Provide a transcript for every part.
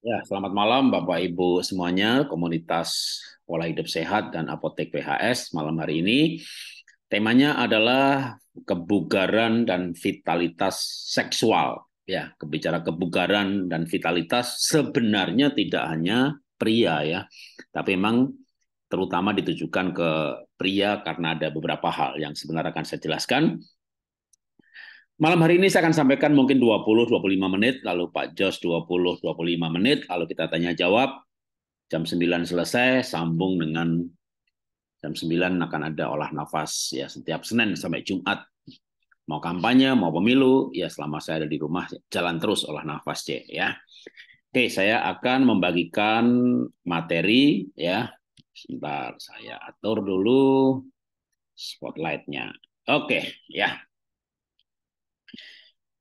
Ya, selamat malam Bapak Ibu semuanya, komunitas pola hidup sehat dan apotek PHS malam hari ini. Temanya adalah kebugaran dan vitalitas seksual. Ya, kebicara kebugaran dan vitalitas sebenarnya tidak hanya pria ya, tapi memang terutama ditujukan ke pria karena ada beberapa hal yang sebenarnya akan saya jelaskan. Malam hari ini saya akan sampaikan mungkin 20-25 menit, lalu Pak Jos 20-25 menit, lalu kita tanya jawab. Jam 9 selesai, sambung dengan jam 9 akan ada olah nafas ya setiap Senin sampai Jumat. Mau kampanye, mau pemilu, ya selama saya ada di rumah jalan terus olah nafas C ya. Oke, saya akan membagikan materi ya. Sebentar saya atur dulu spotlight-nya. Oke, ya.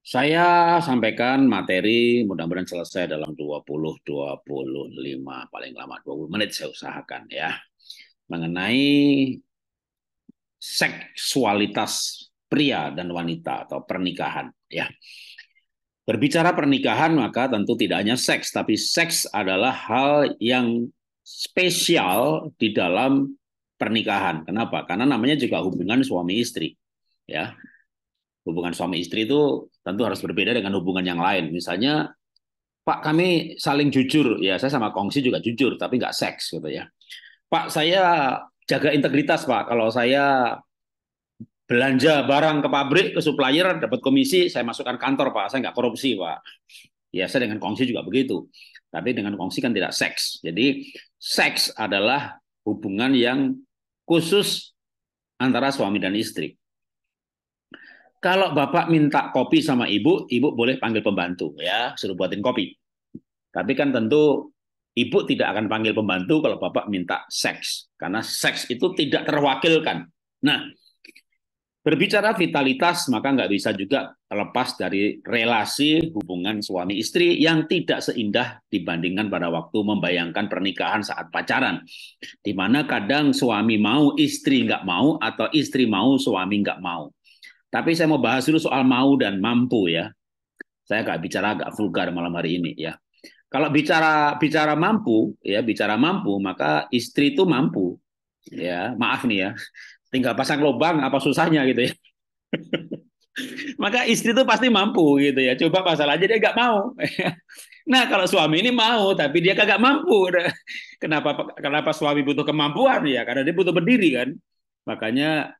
Saya sampaikan materi mudah-mudahan selesai dalam 20-25 paling lama 20 menit saya usahakan ya mengenai seksualitas pria dan wanita atau pernikahan ya. Berbicara pernikahan maka tentu tidak hanya seks tapi seks adalah hal yang spesial di dalam pernikahan. Kenapa? Karena namanya juga hubungan suami istri ya. Hubungan suami istri itu tentu harus berbeda dengan hubungan yang lain. Misalnya, Pak kami saling jujur, ya saya sama Kongsi juga jujur, tapi nggak seks gitu ya. Pak saya jaga integritas Pak, kalau saya belanja barang ke pabrik, ke supplier, dapat komisi, saya masukkan kantor Pak, saya nggak korupsi Pak. Ya saya dengan Kongsi juga begitu. Tapi dengan Kongsi kan tidak seks. Jadi seks adalah hubungan yang khusus antara suami dan istri. Kalau bapak minta kopi sama ibu, ibu boleh panggil pembantu ya, suruh buatin kopi. Tapi kan tentu ibu tidak akan panggil pembantu kalau bapak minta seks, karena seks itu tidak terwakilkan. Nah, berbicara vitalitas maka nggak bisa juga lepas dari relasi hubungan suami istri yang tidak seindah dibandingkan pada waktu membayangkan pernikahan saat pacaran. di mana kadang suami mau, istri nggak mau, atau istri mau, suami nggak mau. Tapi saya mau bahas dulu soal mau dan mampu ya. Saya agak bicara agak vulgar malam hari ini ya. Kalau bicara bicara mampu ya bicara mampu maka istri itu mampu ya maaf nih ya tinggal pasang lubang apa susahnya gitu ya. maka istri itu pasti mampu gitu ya. Coba pasal aja dia nggak mau. nah kalau suami ini mau, tapi dia kagak mampu. Kenapa kenapa suami butuh kemampuan ya? Karena dia butuh berdiri kan. Makanya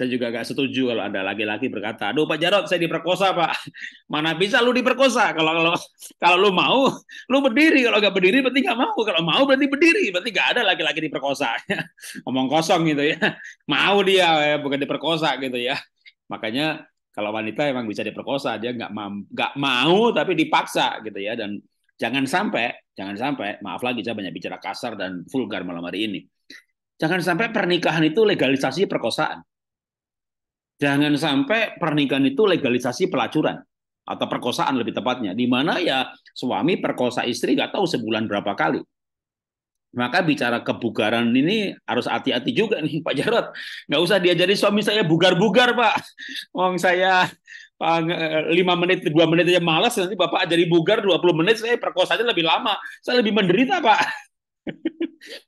saya juga gak setuju kalau ada laki-laki berkata, aduh Pak Jarot, saya diperkosa Pak. Mana bisa lu diperkosa? Kalau kalau kalau lu mau, lu berdiri. Kalau gak berdiri berarti gak mau. Kalau mau berarti berdiri. Berarti gak ada laki-laki diperkosa. Ngomong kosong gitu ya. Mau dia, ya. bukan diperkosa gitu ya. Makanya kalau wanita emang bisa diperkosa, dia gak ma- gak mau tapi dipaksa gitu ya. Dan jangan sampai, jangan sampai, maaf lagi saya banyak bicara kasar dan vulgar malam hari ini. Jangan sampai pernikahan itu legalisasi perkosaan. Jangan sampai pernikahan itu legalisasi pelacuran atau perkosaan lebih tepatnya. Di mana ya suami perkosa istri nggak tahu sebulan berapa kali. Maka bicara kebugaran ini harus hati-hati juga nih Pak Jarot. Nggak usah dia suami saya bugar-bugar Pak. Wong saya eh, lima menit, dua menit aja malas, nanti Bapak jadi bugar 20 menit, saya aja lebih lama. Saya lebih menderita Pak.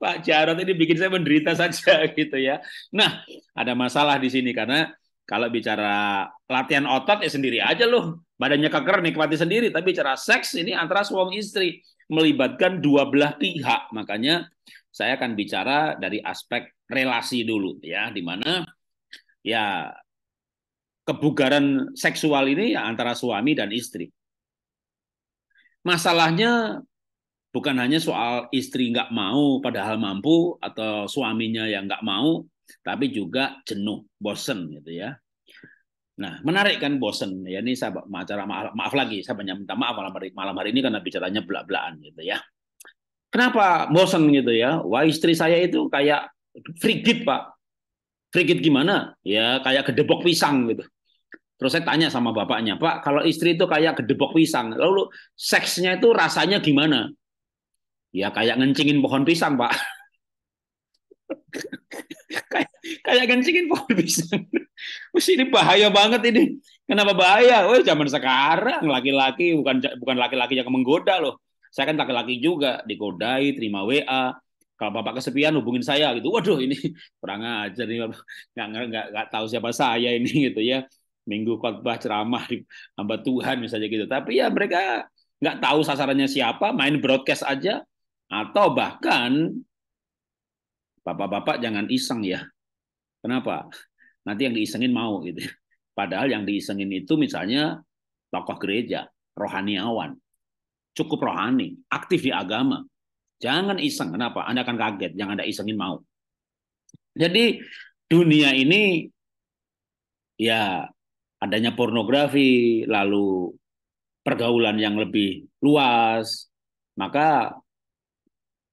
Pak Jarot ini bikin saya menderita saja gitu ya. Nah, ada masalah di sini karena kalau bicara latihan otot ya sendiri aja loh. Badannya keker nikmati sendiri. Tapi bicara seks ini antara suami istri. Melibatkan dua belah pihak. Makanya saya akan bicara dari aspek relasi dulu. ya di mana ya kebugaran seksual ini ya antara suami dan istri. Masalahnya bukan hanya soal istri nggak mau padahal mampu atau suaminya yang nggak mau, tapi juga jenuh, bosen gitu ya. Nah, menarik kan bosen ya ini saya acara maaf, maaf lagi saya banyak minta maaf malam hari malam hari ini karena bicaranya belak-belakan gitu ya. Kenapa bosen gitu ya? Wah istri saya itu kayak frigid pak. Frigid gimana? Ya kayak gedebok pisang gitu. Terus saya tanya sama bapaknya, Pak, kalau istri itu kayak gedebok pisang, lalu seksnya itu rasanya gimana? Ya kayak ngencingin pohon pisang, Pak. kayak kayak gencingin pohon pisang. Wes ini bahaya banget ini. Kenapa bahaya? Oh zaman sekarang laki-laki bukan bukan laki-laki yang menggoda loh. Saya kan laki-laki juga digodai, terima WA. Kalau bapak kesepian hubungin saya gitu. Waduh ini kurang ajar nih Gak, Nggak, nggak, nggak tahu siapa saya ini gitu ya. Minggu khotbah ceramah di hamba Tuhan misalnya gitu. Tapi ya mereka nggak tahu sasarannya siapa, main broadcast aja. Atau bahkan Bapak-bapak jangan iseng ya. Kenapa? Nanti yang diisengin mau gitu. Padahal yang diisengin itu misalnya tokoh gereja, rohaniawan, cukup rohani, aktif di agama. Jangan iseng. Kenapa? Anda akan kaget. Yang Anda isengin mau. Jadi dunia ini ya adanya pornografi, lalu pergaulan yang lebih luas, maka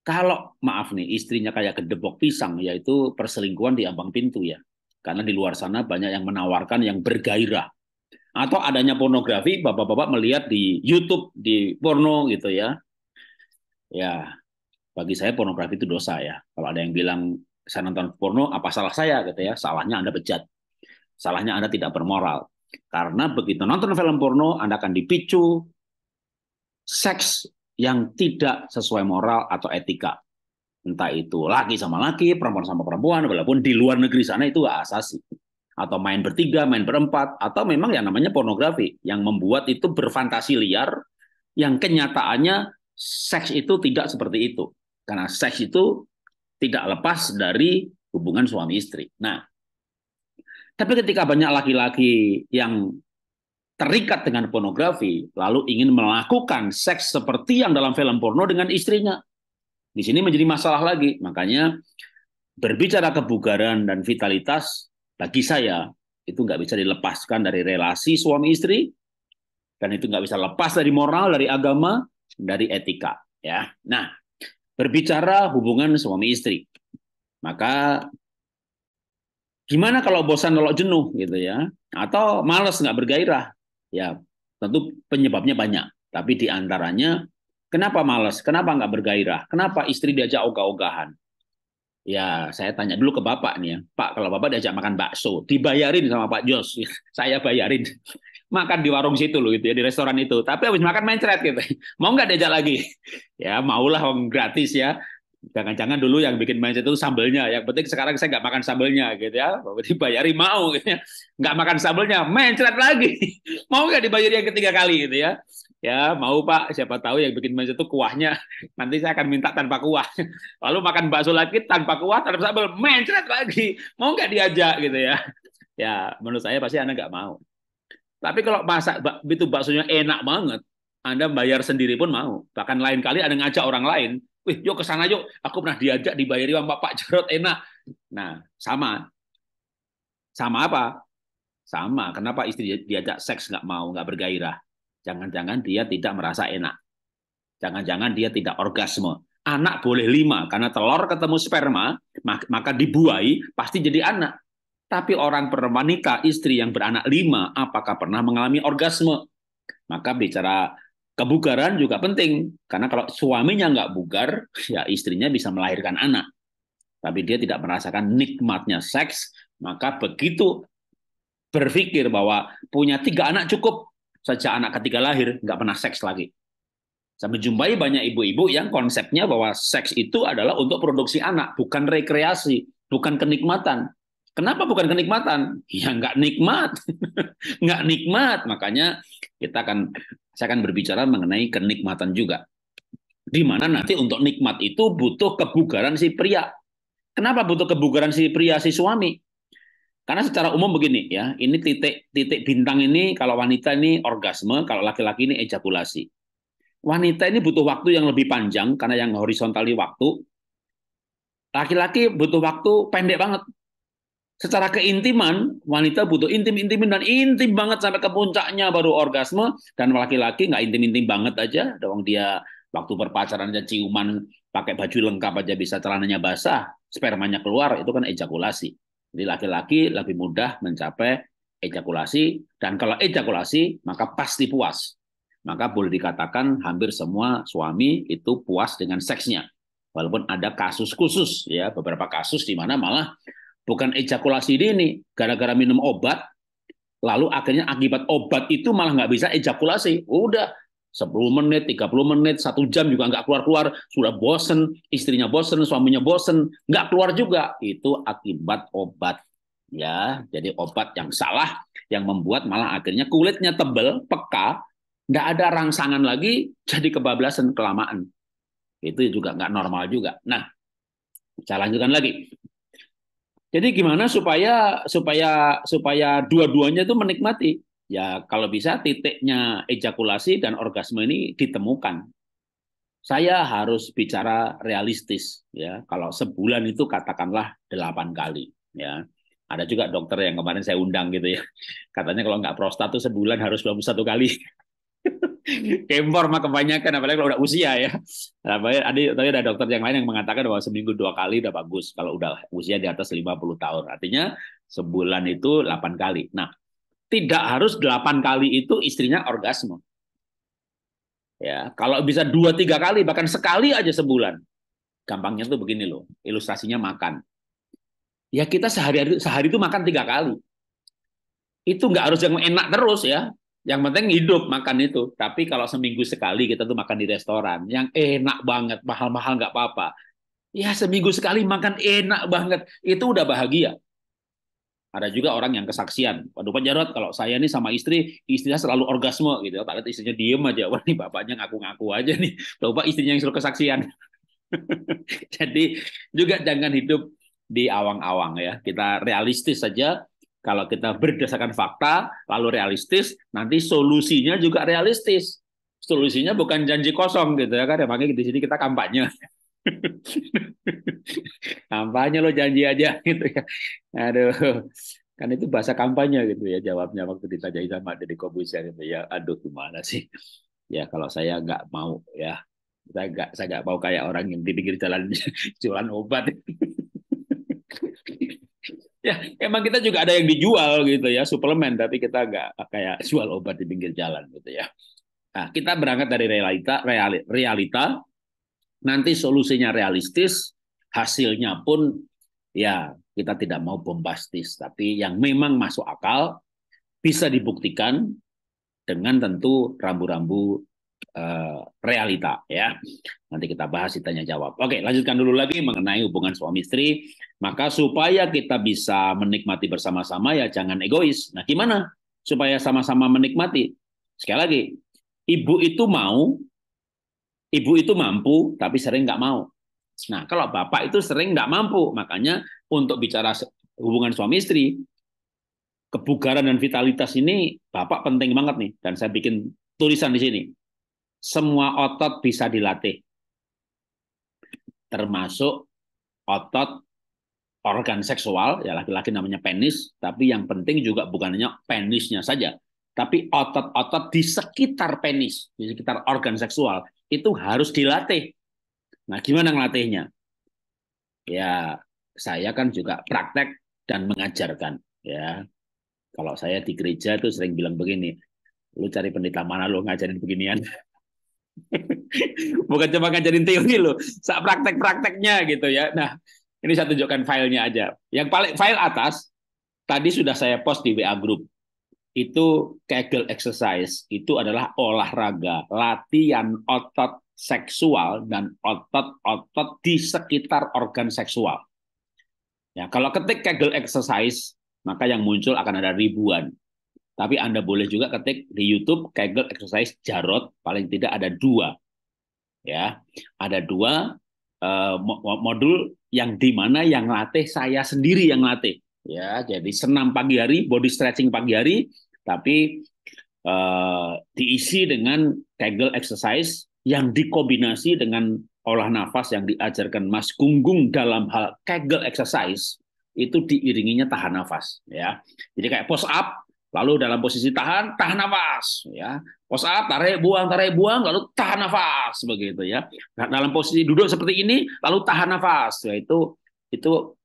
kalau maaf nih istrinya kayak gedebok pisang yaitu perselingkuhan di ambang pintu ya. Karena di luar sana banyak yang menawarkan yang bergairah. Atau adanya pornografi, bapak-bapak melihat di YouTube di porno gitu ya. Ya, bagi saya pornografi itu dosa ya. Kalau ada yang bilang saya nonton porno, apa salah saya gitu ya? Salahnya Anda bejat. Salahnya Anda tidak bermoral. Karena begitu nonton film porno, Anda akan dipicu seks yang tidak sesuai moral atau etika. Entah itu laki sama laki, perempuan sama perempuan, walaupun di luar negeri sana itu asasi. Atau main bertiga, main berempat, atau memang yang namanya pornografi, yang membuat itu berfantasi liar, yang kenyataannya seks itu tidak seperti itu. Karena seks itu tidak lepas dari hubungan suami istri. Nah, tapi ketika banyak laki-laki yang terikat dengan pornografi, lalu ingin melakukan seks seperti yang dalam film porno dengan istrinya. Di sini menjadi masalah lagi. Makanya berbicara kebugaran dan vitalitas bagi saya itu nggak bisa dilepaskan dari relasi suami istri dan itu nggak bisa lepas dari moral, dari agama, dari etika. Ya, nah berbicara hubungan suami istri, maka gimana kalau bosan kalau jenuh gitu ya atau males nggak bergairah Ya, tentu penyebabnya banyak. Tapi diantaranya kenapa malas? Kenapa nggak bergairah? Kenapa istri diajak ogah-ogahan? Ya, saya tanya dulu ke Bapak nih ya. Pak, kalau Bapak diajak makan bakso, dibayarin sama Pak Jos. saya bayarin. Makan di warung situ loh gitu ya, di restoran itu. Tapi habis makan mencret gitu. Mau nggak diajak lagi? Ya, maulah gratis ya jangan-jangan dulu yang bikin mindset itu sambelnya yang penting sekarang saya nggak makan sambelnya gitu ya dibayari mau gitu ya nggak makan sambelnya mencret lagi mau nggak dibayar yang ketiga kali gitu ya ya mau pak siapa tahu yang bikin mindset itu kuahnya nanti saya akan minta tanpa kuah lalu makan bakso lagi tanpa kuah tanpa sambel mencret lagi mau nggak diajak gitu ya ya menurut saya pasti anda nggak mau tapi kalau masak itu baksonya enak banget anda bayar sendiri pun mau bahkan lain kali anda ngajak orang lain Wih, yuk ke sana yuk. Aku pernah diajak dibayari sama Pak Jarot enak. Nah, sama. Sama apa? Sama. Kenapa istri diajak seks nggak mau, nggak bergairah? Jangan-jangan dia tidak merasa enak. Jangan-jangan dia tidak orgasme. Anak boleh lima, karena telur ketemu sperma, maka dibuai, pasti jadi anak. Tapi orang perempuan istri yang beranak lima, apakah pernah mengalami orgasme? Maka bicara Kebugaran juga penting, karena kalau suaminya nggak bugar, ya istrinya bisa melahirkan anak. Tapi dia tidak merasakan nikmatnya seks, maka begitu berpikir bahwa punya tiga anak cukup, sejak anak ketiga lahir nggak pernah seks lagi. Saya menjumpai banyak ibu-ibu yang konsepnya bahwa seks itu adalah untuk produksi anak, bukan rekreasi, bukan kenikmatan. Kenapa bukan kenikmatan? Ya nggak nikmat, nggak nikmat. Makanya kita akan saya akan berbicara mengenai kenikmatan juga. Di mana nanti untuk nikmat itu butuh kebugaran si pria. Kenapa butuh kebugaran si pria si suami? Karena secara umum begini ya, ini titik titik bintang ini kalau wanita ini orgasme, kalau laki-laki ini ejakulasi. Wanita ini butuh waktu yang lebih panjang karena yang horizontali waktu. Laki-laki butuh waktu pendek banget secara keintiman wanita butuh intim intim dan intim banget sampai ke puncaknya baru orgasme dan laki-laki nggak intim-intim banget aja doang dia waktu perpacaran aja ciuman pakai baju lengkap aja bisa celananya basah spermanya keluar itu kan ejakulasi jadi laki-laki lebih mudah mencapai ejakulasi dan kalau ejakulasi maka pasti puas maka boleh dikatakan hampir semua suami itu puas dengan seksnya walaupun ada kasus khusus ya beberapa kasus di mana malah bukan ejakulasi dini gara-gara minum obat lalu akhirnya akibat obat itu malah nggak bisa ejakulasi udah 10 menit, 30 menit, satu jam juga nggak keluar-keluar, sudah bosen, istrinya bosen, suaminya bosen, nggak keluar juga. Itu akibat obat. ya. Jadi obat yang salah, yang membuat malah akhirnya kulitnya tebel, peka, nggak ada rangsangan lagi, jadi kebablasan, kelamaan. Itu juga nggak normal juga. Nah, saya lanjutkan lagi. Jadi gimana supaya supaya supaya dua-duanya itu menikmati? Ya kalau bisa titiknya ejakulasi dan orgasme ini ditemukan. Saya harus bicara realistis ya. Kalau sebulan itu katakanlah delapan kali ya. Ada juga dokter yang kemarin saya undang gitu ya. Katanya kalau nggak prostat tuh sebulan harus 21 kali. Kempor mah kebanyakan, apalagi kalau udah usia ya. Nah, tadi, tadi ada dokter yang lain yang mengatakan bahwa seminggu dua kali udah bagus kalau udah usia di atas 50 tahun. Artinya sebulan itu 8 kali. Nah, tidak harus 8 kali itu istrinya orgasme. Ya, kalau bisa dua tiga kali bahkan sekali aja sebulan. Gampangnya tuh begini loh, ilustrasinya makan. Ya kita sehari hari sehari itu makan tiga kali. Itu nggak harus yang enak terus ya. Yang penting hidup makan itu. Tapi kalau seminggu sekali kita tuh makan di restoran yang enak banget, mahal-mahal nggak apa-apa. Ya seminggu sekali makan enak banget, itu udah bahagia. Ada juga orang yang kesaksian. Waduh Pak Jarot, kalau saya nih sama istri, istrinya selalu orgasme gitu. Tak lihat istrinya diem aja. Wah nih bapaknya ngaku-ngaku aja nih. Coba istrinya yang selalu kesaksian. Jadi juga jangan hidup di awang-awang ya. Kita realistis saja kalau kita berdasarkan fakta, lalu realistis, nanti solusinya juga realistis. Solusinya bukan janji kosong gitu ya kan, makanya di sini kita kampanye. kampanye lo janji aja gitu ya. Aduh, kan itu bahasa kampanye gitu ya jawabnya waktu ditanya sama Deddy Kobusier gitu ya. Aduh gimana sih? Ya kalau saya nggak mau ya saya nggak saya nggak mau kayak orang yang di pinggir jalan jualan obat ya emang kita juga ada yang dijual gitu ya suplemen tapi kita nggak kayak jual obat di pinggir jalan gitu ya nah kita berangkat dari realita realita nanti solusinya realistis hasilnya pun ya kita tidak mau bombastis tapi yang memang masuk akal bisa dibuktikan dengan tentu rambu-rambu Eh, realita ya. Nanti kita bahas di tanya jawab. Oke, lanjutkan dulu lagi mengenai hubungan suami istri. Maka supaya kita bisa menikmati bersama-sama ya jangan egois. Nah, gimana supaya sama-sama menikmati? Sekali lagi, ibu itu mau, ibu itu mampu, tapi sering nggak mau. Nah, kalau bapak itu sering nggak mampu, makanya untuk bicara hubungan suami istri, kebugaran dan vitalitas ini bapak penting banget nih. Dan saya bikin tulisan di sini semua otot bisa dilatih. Termasuk otot organ seksual, ya laki-laki namanya penis, tapi yang penting juga bukan hanya penisnya saja, tapi otot-otot di sekitar penis, di sekitar organ seksual, itu harus dilatih. Nah, gimana ngelatihnya? Ya, saya kan juga praktek dan mengajarkan. ya Kalau saya di gereja itu sering bilang begini, lu cari pendeta mana lu ngajarin beginian. Bukan cuma ngajarin teori loh, saat praktek-prakteknya gitu ya. Nah, ini saya tunjukkan filenya aja. Yang paling file atas tadi sudah saya post di WA grup. Itu Kegel exercise, itu adalah olahraga, latihan otot seksual dan otot-otot di sekitar organ seksual. Ya, kalau ketik Kegel exercise, maka yang muncul akan ada ribuan. Tapi Anda boleh juga ketik di YouTube Kegel Exercise Jarot, paling tidak ada dua. Ya, ada dua uh, modul yang di mana yang latih saya sendiri yang latih. Ya, jadi senam pagi hari, body stretching pagi hari, tapi uh, diisi dengan Kegel Exercise yang dikombinasi dengan olah nafas yang diajarkan Mas Gunggung dalam hal Kegel Exercise itu diiringinya tahan nafas ya. Jadi kayak post up Lalu dalam posisi tahan, tahan nafas, ya. Pos up, tarik, buang, tarik, buang, lalu tahan nafas, begitu ya. Nah, dalam posisi duduk seperti ini, lalu tahan nafas, yaitu itu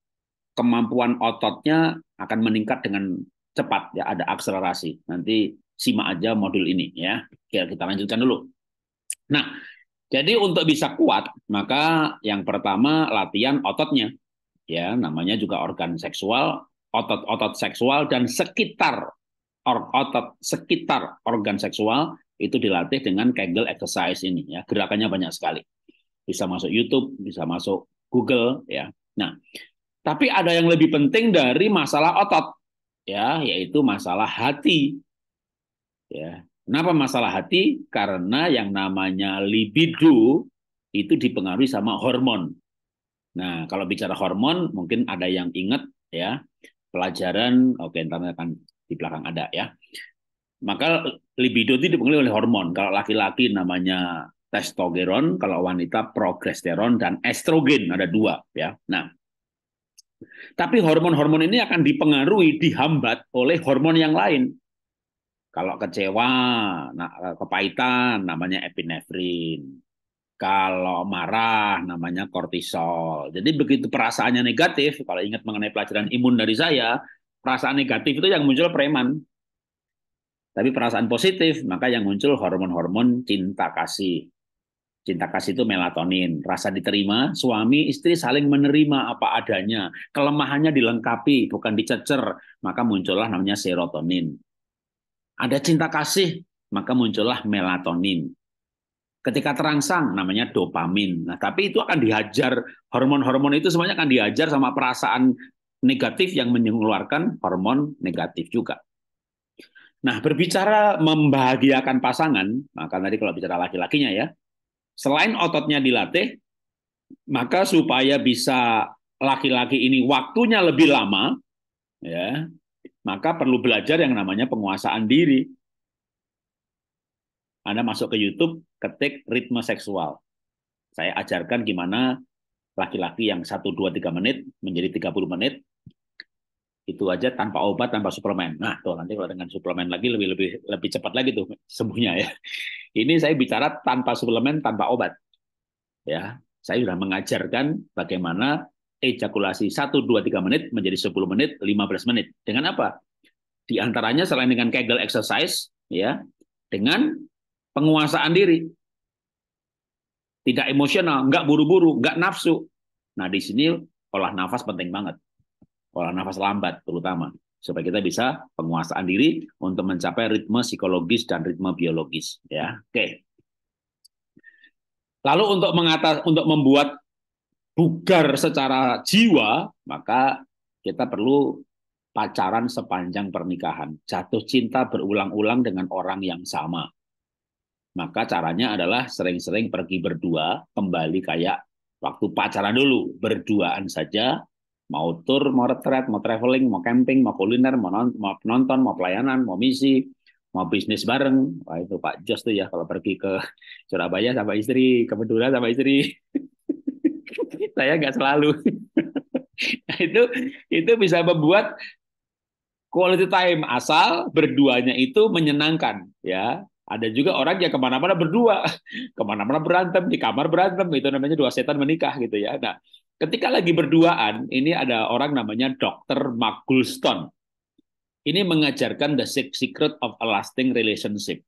kemampuan ototnya akan meningkat dengan cepat, ya. Ada akselerasi. Nanti simak aja modul ini, ya. kita lanjutkan dulu. Nah, jadi untuk bisa kuat, maka yang pertama latihan ototnya, ya. Namanya juga organ seksual, otot-otot seksual dan sekitar otot sekitar organ seksual itu dilatih dengan Kegel exercise ini ya. Gerakannya banyak sekali. Bisa masuk YouTube, bisa masuk Google ya. Nah, tapi ada yang lebih penting dari masalah otot ya, yaitu masalah hati. Ya. Kenapa masalah hati? Karena yang namanya libido itu dipengaruhi sama hormon. Nah, kalau bicara hormon mungkin ada yang ingat ya pelajaran oke okay, akan di belakang ada ya. Maka libido itu dipengaruhi oleh hormon. Kalau laki-laki namanya testosteron, kalau wanita progesteron dan estrogen ada dua ya. Nah, tapi hormon-hormon ini akan dipengaruhi, dihambat oleh hormon yang lain. Kalau kecewa, nah, kepahitan namanya epinefrin. Kalau marah namanya kortisol. Jadi begitu perasaannya negatif, kalau ingat mengenai pelajaran imun dari saya, perasaan negatif itu yang muncul preman. Tapi perasaan positif, maka yang muncul hormon-hormon cinta kasih. Cinta kasih itu melatonin, rasa diterima, suami istri saling menerima apa adanya, kelemahannya dilengkapi, bukan dicecer, maka muncullah namanya serotonin. Ada cinta kasih, maka muncullah melatonin. Ketika terangsang namanya dopamin. Nah, tapi itu akan dihajar hormon-hormon itu semuanya akan dihajar sama perasaan negatif yang mengeluarkan hormon negatif juga. Nah, berbicara membahagiakan pasangan, maka tadi kalau bicara laki-lakinya ya, selain ototnya dilatih, maka supaya bisa laki-laki ini waktunya lebih lama, ya, maka perlu belajar yang namanya penguasaan diri. Anda masuk ke YouTube, ketik ritme seksual. Saya ajarkan gimana laki-laki yang 1, 2, 3 menit menjadi 30 menit, itu aja tanpa obat tanpa suplemen nah tuh nanti kalau dengan suplemen lagi lebih lebih lebih cepat lagi tuh sembuhnya ya ini saya bicara tanpa suplemen tanpa obat ya saya sudah mengajarkan bagaimana ejakulasi 1, 2, 3 menit menjadi 10 menit, 15 menit. Dengan apa? Di antaranya selain dengan Kegel exercise, ya, dengan penguasaan diri. Tidak emosional, nggak buru-buru, nggak nafsu. Nah, di sini olah nafas penting banget. Pola nafas lambat terutama supaya kita bisa penguasaan diri untuk mencapai ritme psikologis dan ritme biologis ya oke lalu untuk mengatas untuk membuat bugar secara jiwa maka kita perlu pacaran sepanjang pernikahan jatuh cinta berulang-ulang dengan orang yang sama maka caranya adalah sering-sering pergi berdua kembali kayak waktu pacaran dulu berduaan saja mau tour, mau retret, mau traveling, mau camping, mau kuliner, mau, non, mau penonton, mau pelayanan, mau misi, mau bisnis bareng. Wah itu Pak Jos tuh ya kalau pergi ke Surabaya sama istri, ke Madura sama istri. Saya nggak selalu. nah, itu itu bisa membuat quality time asal berduanya itu menyenangkan ya ada juga orang yang kemana-mana berdua, kemana-mana berantem, di kamar berantem, itu namanya dua setan menikah gitu ya. Nah, Ketika lagi berduaan, ini ada orang namanya Dr. Mark Gulston. Ini mengajarkan The Six Secret of a Lasting Relationship.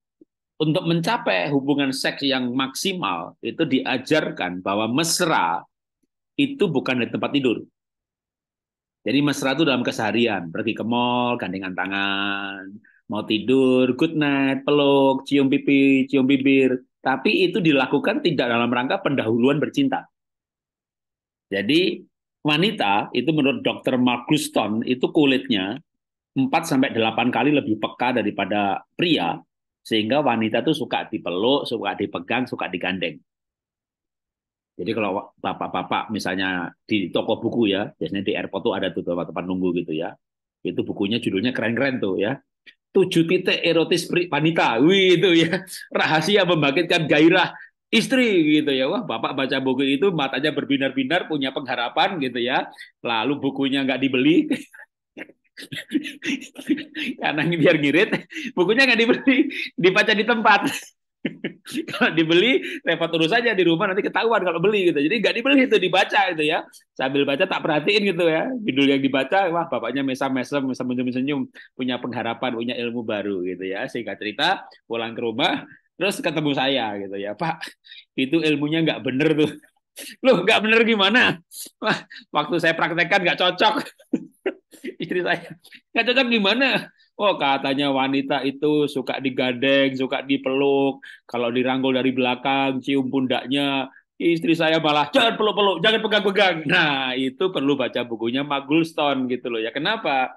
Untuk mencapai hubungan seks yang maksimal, itu diajarkan bahwa mesra itu bukan di tempat tidur. Jadi mesra itu dalam keseharian, pergi ke mall, gandengan tangan, mau tidur, good night, peluk, cium pipi, cium bibir. Tapi itu dilakukan tidak dalam rangka pendahuluan bercinta jadi wanita itu menurut dokter Mark Guston itu kulitnya 4 sampai 8 kali lebih peka daripada pria sehingga wanita tuh suka dipeluk, suka dipegang, suka digandeng. Jadi kalau bapak-bapak misalnya di toko buku ya, biasanya di airport tuh ada tuh tempat-tempat nunggu gitu ya. Itu bukunya judulnya keren-keren tuh ya. Tujuh titik erotis wanita, wih itu ya. Rahasia membangkitkan gairah istri gitu ya. Wah, Bapak baca buku itu matanya berbinar-binar punya pengharapan gitu ya. Lalu bukunya nggak dibeli. Karena biar ngirit, bukunya nggak dibeli, dibaca di tempat. kalau dibeli repot urus saja di rumah nanti ketahuan kalau beli gitu jadi nggak dibeli itu dibaca gitu ya sambil baca tak perhatiin gitu ya judul yang dibaca wah bapaknya mesam mesem mesam senyum senyum punya pengharapan punya ilmu baru gitu ya sehingga cerita pulang ke rumah Terus ketemu saya gitu ya, Pak, itu ilmunya nggak bener tuh. Loh, nggak bener gimana? Wah, waktu saya praktekkan nggak cocok. Istri saya, nggak cocok gimana? Oh, katanya wanita itu suka digadeng, suka dipeluk, kalau dirangkul dari belakang, cium pundaknya, istri saya malah jangan peluk-peluk, jangan pegang-pegang. Nah, itu perlu baca bukunya Mark gitu loh ya. Kenapa?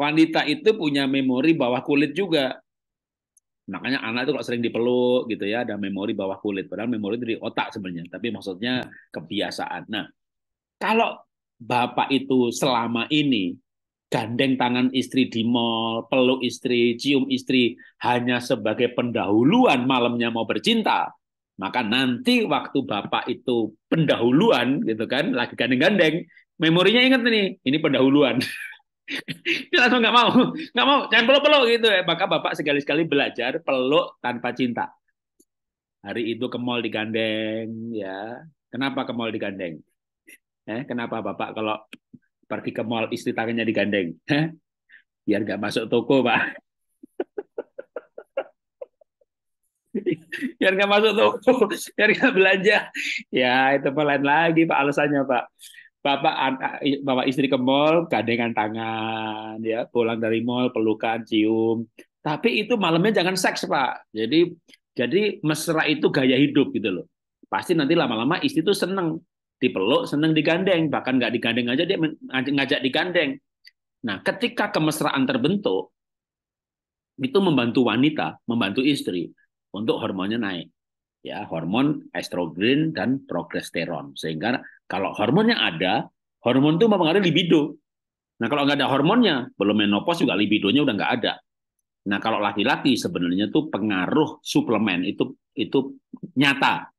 Wanita itu punya memori bawah kulit juga makanya anak itu kalau sering dipeluk gitu ya ada memori bawah kulit padahal memori dari otak sebenarnya tapi maksudnya kebiasaan nah kalau bapak itu selama ini gandeng tangan istri di mall peluk istri cium istri hanya sebagai pendahuluan malamnya mau bercinta maka nanti waktu bapak itu pendahuluan gitu kan lagi gandeng-gandeng memorinya ingat nih ini pendahuluan dia langsung nggak mau nggak mau jangan peluk peluk gitu ya, maka bapak sekali sekali belajar peluk tanpa cinta hari itu ke mall digandeng ya kenapa ke mall digandeng eh kenapa bapak kalau pergi ke mall istri tangannya digandeng eh? biar nggak masuk toko pak biar nggak masuk toko biar nggak belanja ya itu pelan lagi pak alasannya pak bapak anak bawa istri ke mall gandengan tangan ya pulang dari mall pelukan cium tapi itu malamnya jangan seks pak jadi jadi mesra itu gaya hidup gitu loh pasti nanti lama-lama istri itu seneng dipeluk seneng digandeng bahkan nggak digandeng aja dia ngajak digandeng nah ketika kemesraan terbentuk itu membantu wanita membantu istri untuk hormonnya naik ya hormon estrogen dan progesteron. Sehingga kalau hormonnya ada, hormon itu mempengaruhi libido. Nah kalau nggak ada hormonnya, belum menopause juga libidonya udah nggak ada. Nah kalau laki-laki sebenarnya tuh pengaruh suplemen itu itu nyata.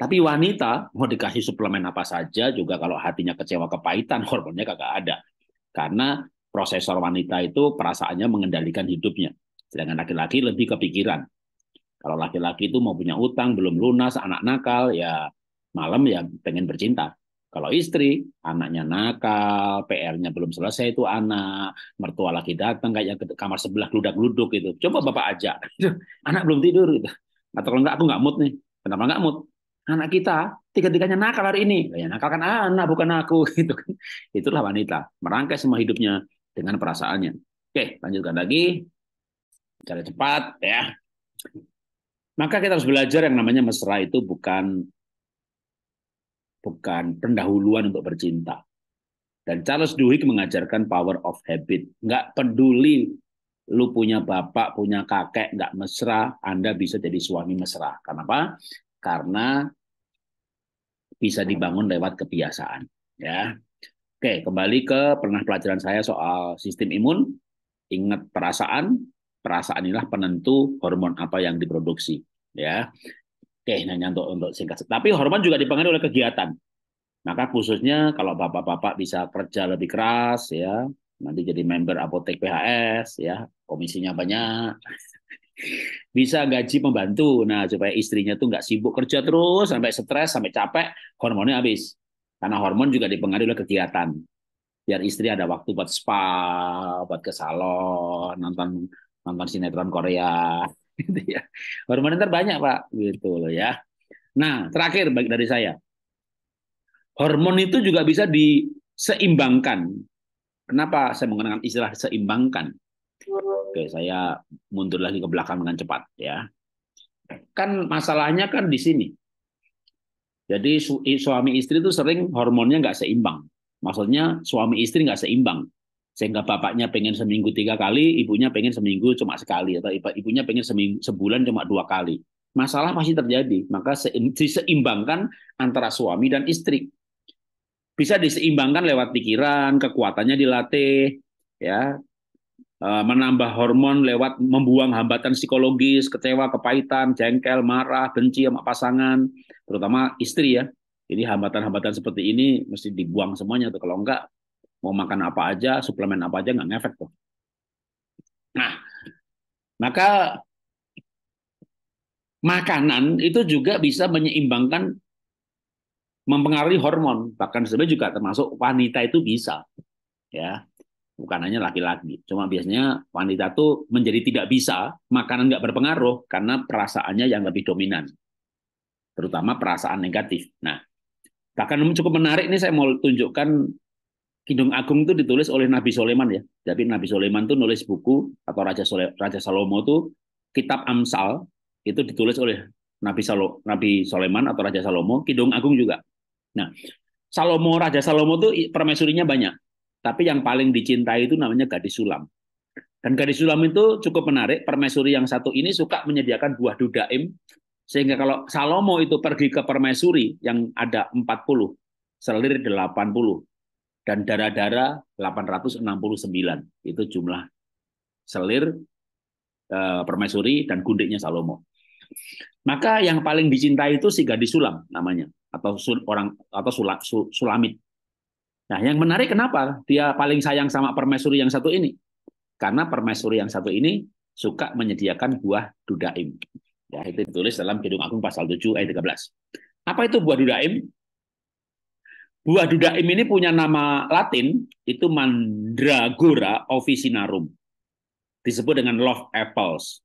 Tapi wanita mau dikasih suplemen apa saja juga kalau hatinya kecewa kepahitan hormonnya kagak ada. Karena prosesor wanita itu perasaannya mengendalikan hidupnya. Sedangkan laki-laki lebih kepikiran. Kalau laki-laki itu mau punya utang belum lunas, anak nakal, ya malam ya pengen bercinta. Kalau istri, anaknya nakal, PR-nya belum selesai itu anak, mertua lagi datang kayak ke kamar sebelah geludak-geluduk gitu. Coba bapak ajak, anak belum tidur gitu. Atau nah, kalau enggak, aku enggak mood nih. Kenapa enggak mood? Anak kita, tiga-tiganya nakal hari ini. Ya nakal kan anak, bukan aku. gitu kan. Itulah wanita, merangkai semua hidupnya dengan perasaannya. Oke, lanjutkan lagi. Cara cepat ya. Maka kita harus belajar yang namanya mesra itu bukan bukan pendahuluan untuk bercinta. Dan Charles Duhigg mengajarkan power of habit. Nggak peduli lu punya bapak, punya kakek, nggak mesra, Anda bisa jadi suami mesra. Kenapa? Karena bisa dibangun lewat kebiasaan. Ya, Oke, kembali ke pernah pelajaran saya soal sistem imun. Ingat perasaan, perasaan inilah penentu hormon apa yang diproduksi ya oke nanya untuk untuk singkat tapi hormon juga dipengaruhi oleh kegiatan maka khususnya kalau bapak-bapak bisa kerja lebih keras ya nanti jadi member apotek PHS ya komisinya banyak bisa gaji pembantu. nah supaya istrinya tuh nggak sibuk kerja terus sampai stres sampai capek hormonnya habis karena hormon juga dipengaruhi oleh kegiatan biar istri ada waktu buat spa, buat ke salon, nonton nonton sinetron Korea gitu ya. Hormon ntar banyak, Pak, gitu loh ya. Nah, terakhir baik dari saya. Hormon itu juga bisa diseimbangkan. Kenapa saya menggunakan istilah seimbangkan? Oke, saya mundur lagi ke belakang dengan cepat ya. Kan masalahnya kan di sini. Jadi suami istri itu sering hormonnya nggak seimbang. Maksudnya suami istri nggak seimbang sehingga bapaknya pengen seminggu tiga kali, ibunya pengen seminggu cuma sekali atau ibunya pengen seminggu, sebulan cuma dua kali. Masalah pasti terjadi, maka diseimbangkan antara suami dan istri. Bisa diseimbangkan lewat pikiran, kekuatannya dilatih, ya e, menambah hormon lewat membuang hambatan psikologis, kecewa, kepahitan, jengkel, marah, benci sama pasangan, terutama istri ya. Jadi hambatan-hambatan seperti ini mesti dibuang semuanya atau kalau enggak mau makan apa aja, suplemen apa aja nggak ngefek tuh. Nah, maka makanan itu juga bisa menyeimbangkan mempengaruhi hormon bahkan sebenarnya juga termasuk wanita itu bisa ya bukan hanya laki-laki cuma biasanya wanita itu menjadi tidak bisa makanan nggak berpengaruh karena perasaannya yang lebih dominan terutama perasaan negatif nah bahkan cukup menarik ini saya mau tunjukkan Kidung Agung itu ditulis oleh Nabi Soleman ya. Jadi Nabi Soleman itu nulis buku atau Raja Sole, Raja Salomo itu kitab Amsal itu ditulis oleh Nabi Salo, Nabi Soleman atau Raja Salomo, Kidung Agung juga. Nah, Salomo Raja Salomo itu permaisurinya banyak. Tapi yang paling dicintai itu namanya gadis sulam. Dan gadis sulam itu cukup menarik. Permaisuri yang satu ini suka menyediakan buah dudaim. Sehingga kalau Salomo itu pergi ke permaisuri yang ada 40, selir 80, dan darah-darah 869 itu jumlah selir eh, permaisuri dan gundiknya Salomo. Maka yang paling dicintai itu si gadis sulam namanya atau sul, orang atau sulak, sul, sulamit. Nah, yang menarik kenapa dia paling sayang sama permaisuri yang satu ini? Karena permaisuri yang satu ini suka menyediakan buah dudaim. Ya, itu ditulis dalam Kidung Agung pasal 7 ayat 13. Apa itu buah dudaim? Buah dudaim ini punya nama Latin, itu Mandragora officinarum. Disebut dengan love apples.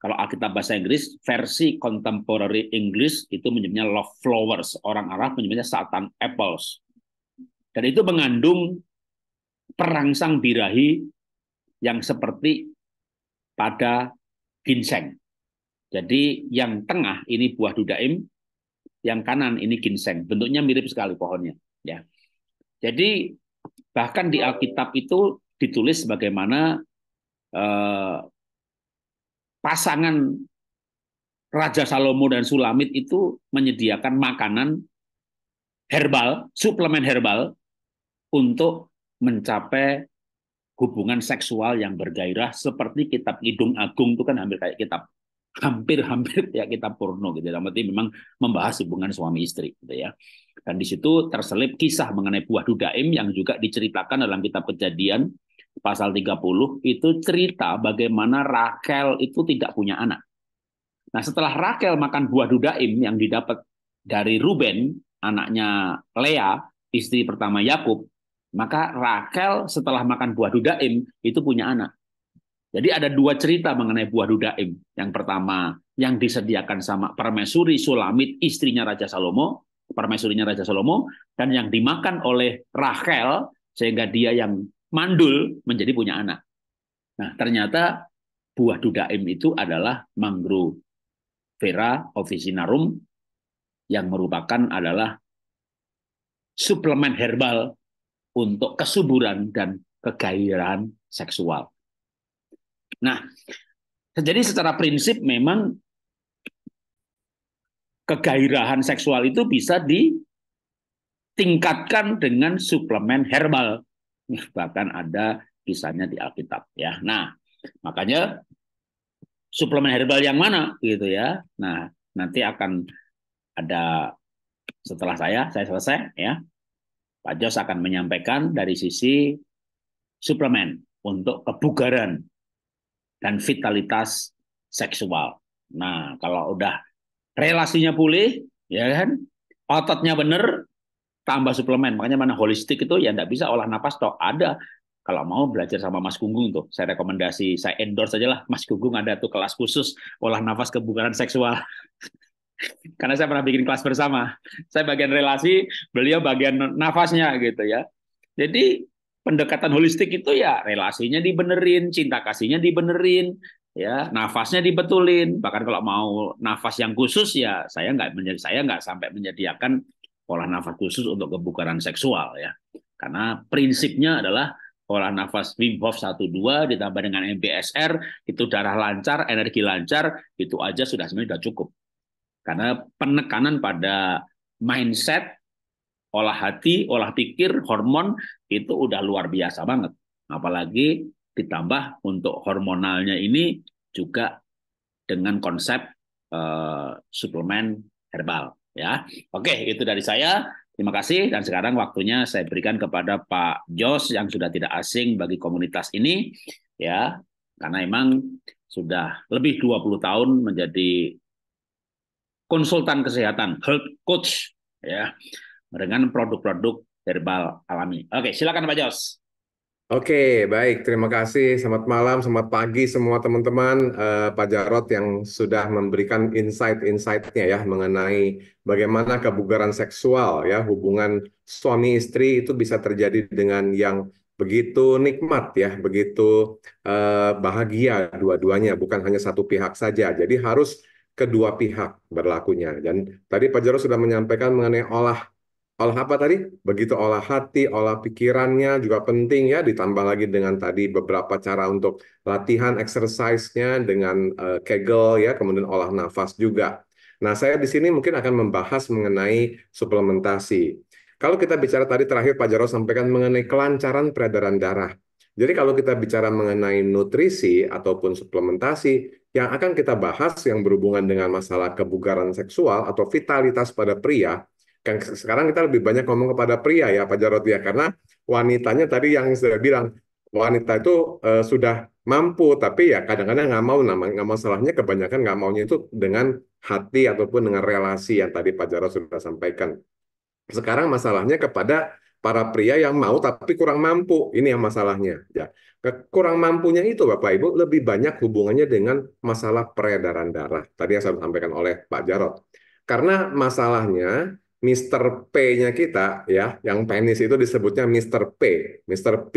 Kalau Alkitab bahasa Inggris, versi contemporary English itu menyebutnya love flowers. Orang Arab menyebutnya satan apples. Dan itu mengandung perangsang birahi yang seperti pada ginseng. Jadi yang tengah ini buah dudaim, yang kanan ini ginseng. Bentuknya mirip sekali pohonnya. Ya. Jadi bahkan di Alkitab itu ditulis bagaimana eh, pasangan Raja Salomo dan Sulamit itu menyediakan makanan herbal, suplemen herbal untuk mencapai hubungan seksual yang bergairah seperti kitab Kidung Agung itu kan hampir kayak kitab hampir-hampir ya kita porno gitu ya. dalam arti memang membahas hubungan suami istri gitu ya dan di situ terselip kisah mengenai buah dudaim yang juga diceritakan dalam kitab kejadian pasal 30 itu cerita bagaimana Rachel itu tidak punya anak nah setelah Rachel makan buah dudaim yang didapat dari Ruben anaknya Lea istri pertama Yakub maka Rachel setelah makan buah dudaim itu punya anak jadi ada dua cerita mengenai buah dudaim. Yang pertama, yang disediakan sama permaisuri Sulamit, istrinya Raja Salomo, permaisurinya Raja Salomo, dan yang dimakan oleh Rachel, sehingga dia yang mandul menjadi punya anak. Nah, ternyata buah dudaim itu adalah mangrove Vera officinarum yang merupakan adalah suplemen herbal untuk kesuburan dan kegairahan seksual. Nah, jadi secara prinsip memang kegairahan seksual itu bisa ditingkatkan dengan suplemen herbal. Nah, bahkan ada kisahnya di Alkitab ya. Nah, makanya suplemen herbal yang mana gitu ya. Nah, nanti akan ada setelah saya saya selesai ya. Pak Jos akan menyampaikan dari sisi suplemen untuk kebugaran dan vitalitas seksual. Nah, kalau udah relasinya pulih, ya kan, ototnya bener, tambah suplemen. Makanya mana holistik itu ya nggak bisa olah napas toh ada. Kalau mau belajar sama Mas Gunggung tuh, saya rekomendasi, saya endorse aja lah. Mas Gunggung ada tuh kelas khusus olah nafas kebugaran seksual. Karena saya pernah bikin kelas bersama. Saya bagian relasi, beliau bagian nafasnya gitu ya. Jadi pendekatan holistik itu ya relasinya dibenerin, cinta kasihnya dibenerin, ya nafasnya dibetulin. Bahkan kalau mau nafas yang khusus ya saya nggak menjadi saya nggak sampai menyediakan pola nafas khusus untuk kebugaran seksual ya. Karena prinsipnya adalah pola nafas Wim Hof 12 ditambah dengan MBSR itu darah lancar, energi lancar, itu aja sudah sebenarnya sudah cukup. Karena penekanan pada mindset olah hati, olah pikir, hormon itu udah luar biasa banget. Apalagi ditambah untuk hormonalnya ini juga dengan konsep uh, suplemen herbal ya. Oke, itu dari saya. Terima kasih dan sekarang waktunya saya berikan kepada Pak Jos yang sudah tidak asing bagi komunitas ini ya. Karena emang sudah lebih 20 tahun menjadi konsultan kesehatan, health coach ya dengan produk-produk herbal alami. Oke, silakan Pak Jos. Oke, baik. Terima kasih. Selamat malam, selamat pagi semua teman-teman. Uh, Pak Jarot yang sudah memberikan insight-insightnya ya mengenai bagaimana kebugaran seksual ya hubungan suami istri itu bisa terjadi dengan yang begitu nikmat ya, begitu uh, bahagia dua-duanya, bukan hanya satu pihak saja. Jadi harus kedua pihak berlakunya. Dan tadi Pak Jarot sudah menyampaikan mengenai olah olah apa tadi? Begitu olah hati, olah pikirannya juga penting ya, ditambah lagi dengan tadi beberapa cara untuk latihan exercise-nya dengan uh, Kegel ya, kemudian olah nafas juga. Nah, saya di sini mungkin akan membahas mengenai suplementasi. Kalau kita bicara tadi terakhir Pak Jarod sampaikan mengenai kelancaran peredaran darah. Jadi kalau kita bicara mengenai nutrisi ataupun suplementasi, yang akan kita bahas yang berhubungan dengan masalah kebugaran seksual atau vitalitas pada pria, Kan sekarang kita lebih banyak ngomong kepada pria ya Pak Jarod ya karena wanitanya tadi yang sudah bilang wanita itu e, sudah mampu tapi ya kadang-kadang nggak mau mau nggak masalahnya kebanyakan nggak maunya itu dengan hati ataupun dengan relasi yang tadi Pak Jarod sudah sampaikan sekarang masalahnya kepada para pria yang mau tapi kurang mampu ini yang masalahnya ya kurang mampunya itu Bapak Ibu lebih banyak hubungannya dengan masalah peredaran darah tadi yang saya sampaikan oleh Pak Jarod karena masalahnya Mr. P-nya kita ya, yang penis itu disebutnya Mr. P, Mr. P.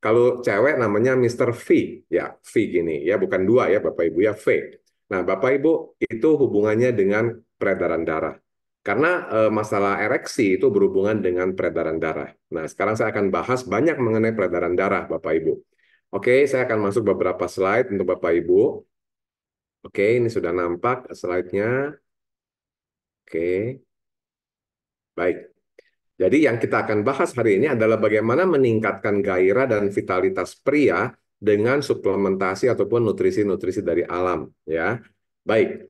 Kalau cewek namanya Mr. V, ya V gini ya, bukan dua ya Bapak Ibu ya V. Nah Bapak Ibu itu hubungannya dengan peredaran darah. Karena e, masalah ereksi itu berhubungan dengan peredaran darah. Nah sekarang saya akan bahas banyak mengenai peredaran darah Bapak Ibu. Oke, saya akan masuk beberapa slide untuk Bapak Ibu. Oke, ini sudah nampak slide-nya. Oke. Baik. Jadi yang kita akan bahas hari ini adalah bagaimana meningkatkan gairah dan vitalitas pria dengan suplementasi ataupun nutrisi-nutrisi dari alam, ya. Baik.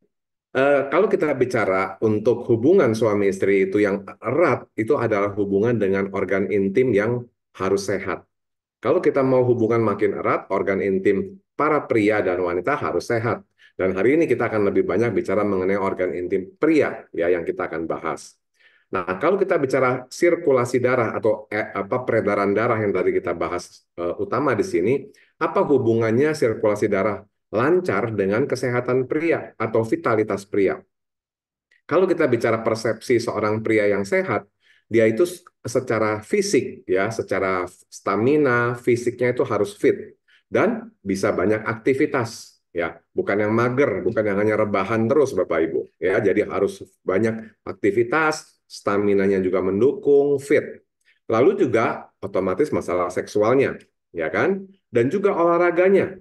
Uh, kalau kita bicara untuk hubungan suami istri itu yang erat, itu adalah hubungan dengan organ intim yang harus sehat. Kalau kita mau hubungan makin erat, organ intim para pria dan wanita harus sehat. Dan hari ini kita akan lebih banyak bicara mengenai organ intim pria ya yang kita akan bahas. Nah, kalau kita bicara sirkulasi darah atau eh, apa peredaran darah yang tadi kita bahas eh, utama di sini, apa hubungannya sirkulasi darah lancar dengan kesehatan pria atau vitalitas pria? Kalau kita bicara persepsi seorang pria yang sehat, dia itu secara fisik ya, secara stamina, fisiknya itu harus fit dan bisa banyak aktivitas ya, bukan yang mager, bukan yang hanya rebahan terus Bapak Ibu ya. Jadi harus banyak aktivitas, staminanya juga mendukung, fit. Lalu juga otomatis masalah seksualnya, ya kan? Dan juga olahraganya.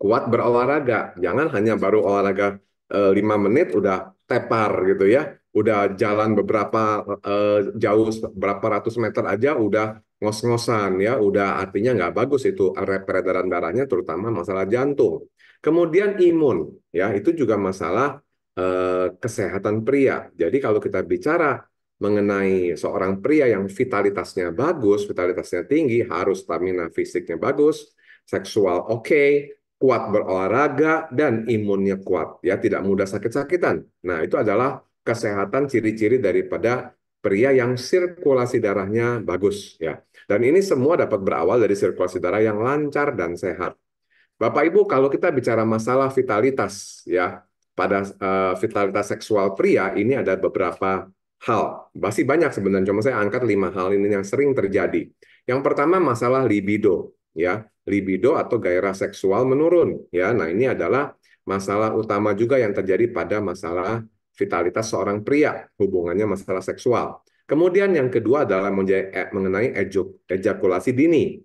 Kuat berolahraga, jangan hanya baru olahraga e, eh, 5 menit udah tepar gitu ya. Udah jalan beberapa e, jauh berapa ratus meter aja udah ngos-ngosan ya, udah artinya nggak bagus itu peredaran darahnya terutama masalah jantung. Kemudian imun ya, itu juga masalah Eh, kesehatan pria. Jadi kalau kita bicara mengenai seorang pria yang vitalitasnya bagus, vitalitasnya tinggi, harus stamina fisiknya bagus, seksual oke, okay, kuat berolahraga dan imunnya kuat, ya tidak mudah sakit-sakitan. Nah, itu adalah kesehatan ciri-ciri daripada pria yang sirkulasi darahnya bagus ya. Dan ini semua dapat berawal dari sirkulasi darah yang lancar dan sehat. Bapak Ibu, kalau kita bicara masalah vitalitas ya, pada uh, vitalitas seksual pria ini ada beberapa hal. Masih banyak sebenarnya, cuma saya angkat lima hal ini yang sering terjadi. Yang pertama masalah libido, ya libido atau gairah seksual menurun, ya. Nah ini adalah masalah utama juga yang terjadi pada masalah vitalitas seorang pria, hubungannya masalah seksual. Kemudian yang kedua adalah eh, mengenai ejakulasi dini,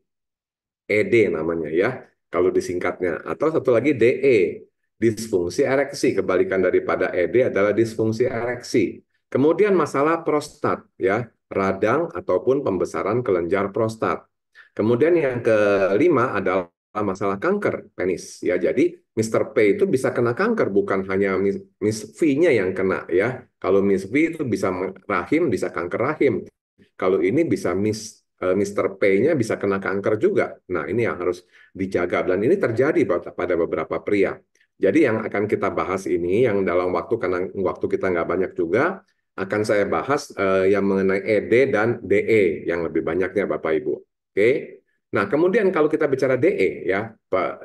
ED namanya ya, kalau disingkatnya. Atau satu lagi DE, disfungsi ereksi. Kebalikan daripada ED adalah disfungsi ereksi. Kemudian masalah prostat ya, radang ataupun pembesaran kelenjar prostat. Kemudian yang kelima adalah masalah kanker penis ya. Jadi Mr. P itu bisa kena kanker bukan hanya Miss V-nya yang kena ya. Kalau Miss V itu bisa rahim, bisa kanker rahim. Kalau ini bisa Miss eh, Mr. P-nya bisa kena kanker juga. Nah, ini yang harus dijaga dan ini terjadi pada beberapa pria. Jadi yang akan kita bahas ini, yang dalam waktu karena waktu kita nggak banyak juga, akan saya bahas uh, yang mengenai ED dan DE yang lebih banyaknya Bapak Ibu. Oke. Okay? Nah, kemudian kalau kita bicara DE ya,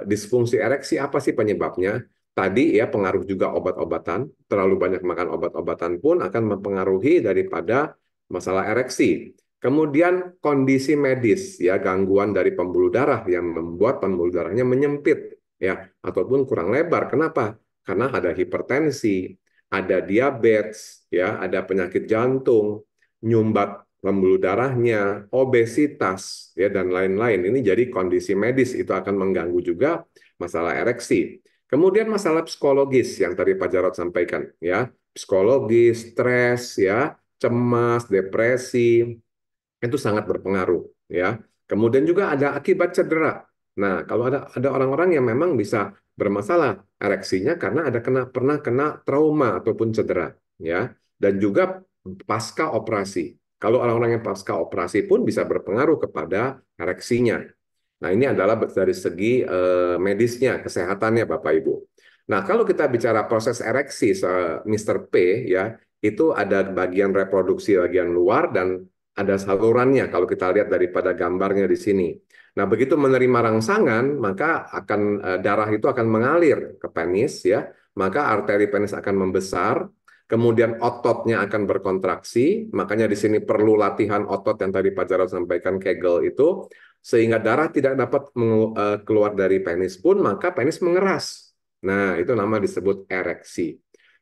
disfungsi ereksi apa sih penyebabnya? Tadi ya pengaruh juga obat-obatan, terlalu banyak makan obat-obatan pun akan mempengaruhi daripada masalah ereksi. Kemudian kondisi medis ya, gangguan dari pembuluh darah yang membuat pembuluh darahnya menyempit ya ataupun kurang lebar. Kenapa? Karena ada hipertensi, ada diabetes, ya, ada penyakit jantung, nyumbat pembuluh darahnya, obesitas, ya dan lain-lain. Ini jadi kondisi medis itu akan mengganggu juga masalah ereksi. Kemudian masalah psikologis yang tadi Pak Jarot sampaikan, ya psikologis, stres, ya cemas, depresi itu sangat berpengaruh, ya. Kemudian juga ada akibat cedera, Nah, kalau ada ada orang-orang yang memang bisa bermasalah ereksinya karena ada kena pernah kena trauma ataupun cedera, ya. Dan juga pasca operasi. Kalau orang-orang yang pasca operasi pun bisa berpengaruh kepada ereksinya. Nah, ini adalah dari segi eh, medisnya, kesehatannya Bapak Ibu. Nah, kalau kita bicara proses ereksi Mr. P ya, itu ada bagian reproduksi bagian luar dan ada salurannya kalau kita lihat daripada gambarnya di sini. Nah, begitu menerima rangsangan, maka akan eh, darah itu akan mengalir ke penis ya, maka arteri penis akan membesar, kemudian ototnya akan berkontraksi, makanya di sini perlu latihan otot yang tadi Pak Jarod sampaikan Kegel itu sehingga darah tidak dapat eh, keluar dari penis pun maka penis mengeras. Nah, itu nama disebut ereksi.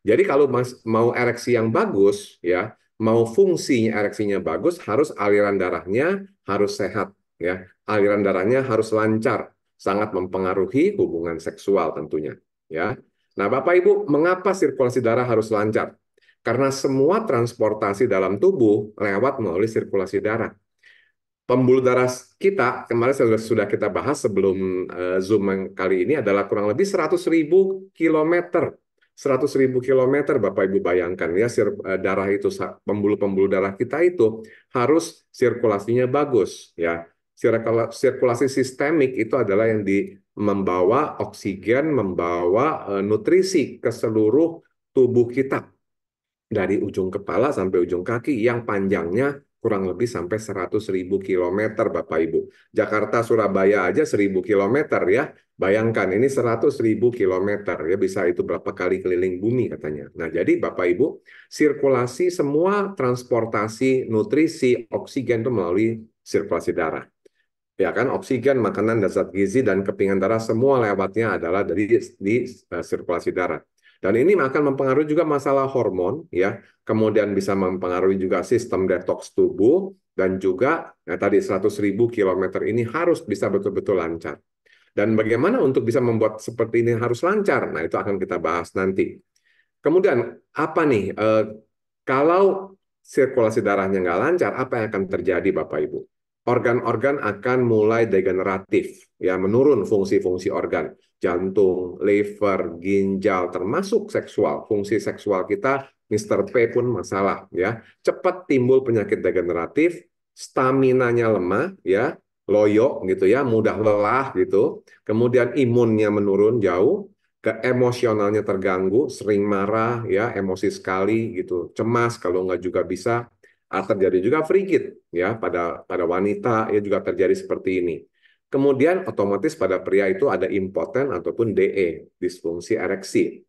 Jadi kalau mau ereksi yang bagus ya, mau fungsinya ereksinya bagus harus aliran darahnya harus sehat ya aliran darahnya harus lancar sangat mempengaruhi hubungan seksual tentunya ya nah bapak ibu mengapa sirkulasi darah harus lancar karena semua transportasi dalam tubuh lewat melalui sirkulasi darah pembuluh darah kita kemarin sudah kita bahas sebelum eh, zoom kali ini adalah kurang lebih 100.000 ribu kilometer 100 ribu kilometer, Bapak Ibu bayangkan ya, sir, eh, darah itu pembuluh-pembuluh darah kita itu harus sirkulasinya bagus ya sirkulasi sistemik itu adalah yang di membawa oksigen, membawa eh, nutrisi ke seluruh tubuh kita dari ujung kepala sampai ujung kaki yang panjangnya kurang lebih sampai 100 ribu kilometer Bapak Ibu. Jakarta Surabaya aja 1000 kilometer ya. Bayangkan ini 100 ribu kilometer ya bisa itu berapa kali keliling bumi katanya. Nah jadi Bapak Ibu sirkulasi semua transportasi nutrisi oksigen itu melalui sirkulasi darah ya kan oksigen, makanan, dan zat gizi dan kepingan darah semua lewatnya adalah dari di uh, sirkulasi darah. Dan ini akan mempengaruhi juga masalah hormon ya, kemudian bisa mempengaruhi juga sistem detoks tubuh dan juga ya, tadi ribu kilometer ini harus bisa betul-betul lancar. Dan bagaimana untuk bisa membuat seperti ini harus lancar? Nah, itu akan kita bahas nanti. Kemudian apa nih eh, kalau sirkulasi darahnya nggak lancar, apa yang akan terjadi Bapak Ibu? organ-organ akan mulai degeneratif, ya menurun fungsi-fungsi organ, jantung, liver, ginjal, termasuk seksual, fungsi seksual kita, Mr. P pun masalah, ya cepat timbul penyakit degeneratif, staminanya lemah, ya loyo gitu ya, mudah lelah gitu, kemudian imunnya menurun jauh, ke emosionalnya terganggu, sering marah ya, emosi sekali gitu, cemas kalau nggak juga bisa Ah, terjadi juga free ya pada pada wanita ya juga terjadi seperti ini. Kemudian otomatis pada pria itu ada impoten ataupun DE, disfungsi ereksi.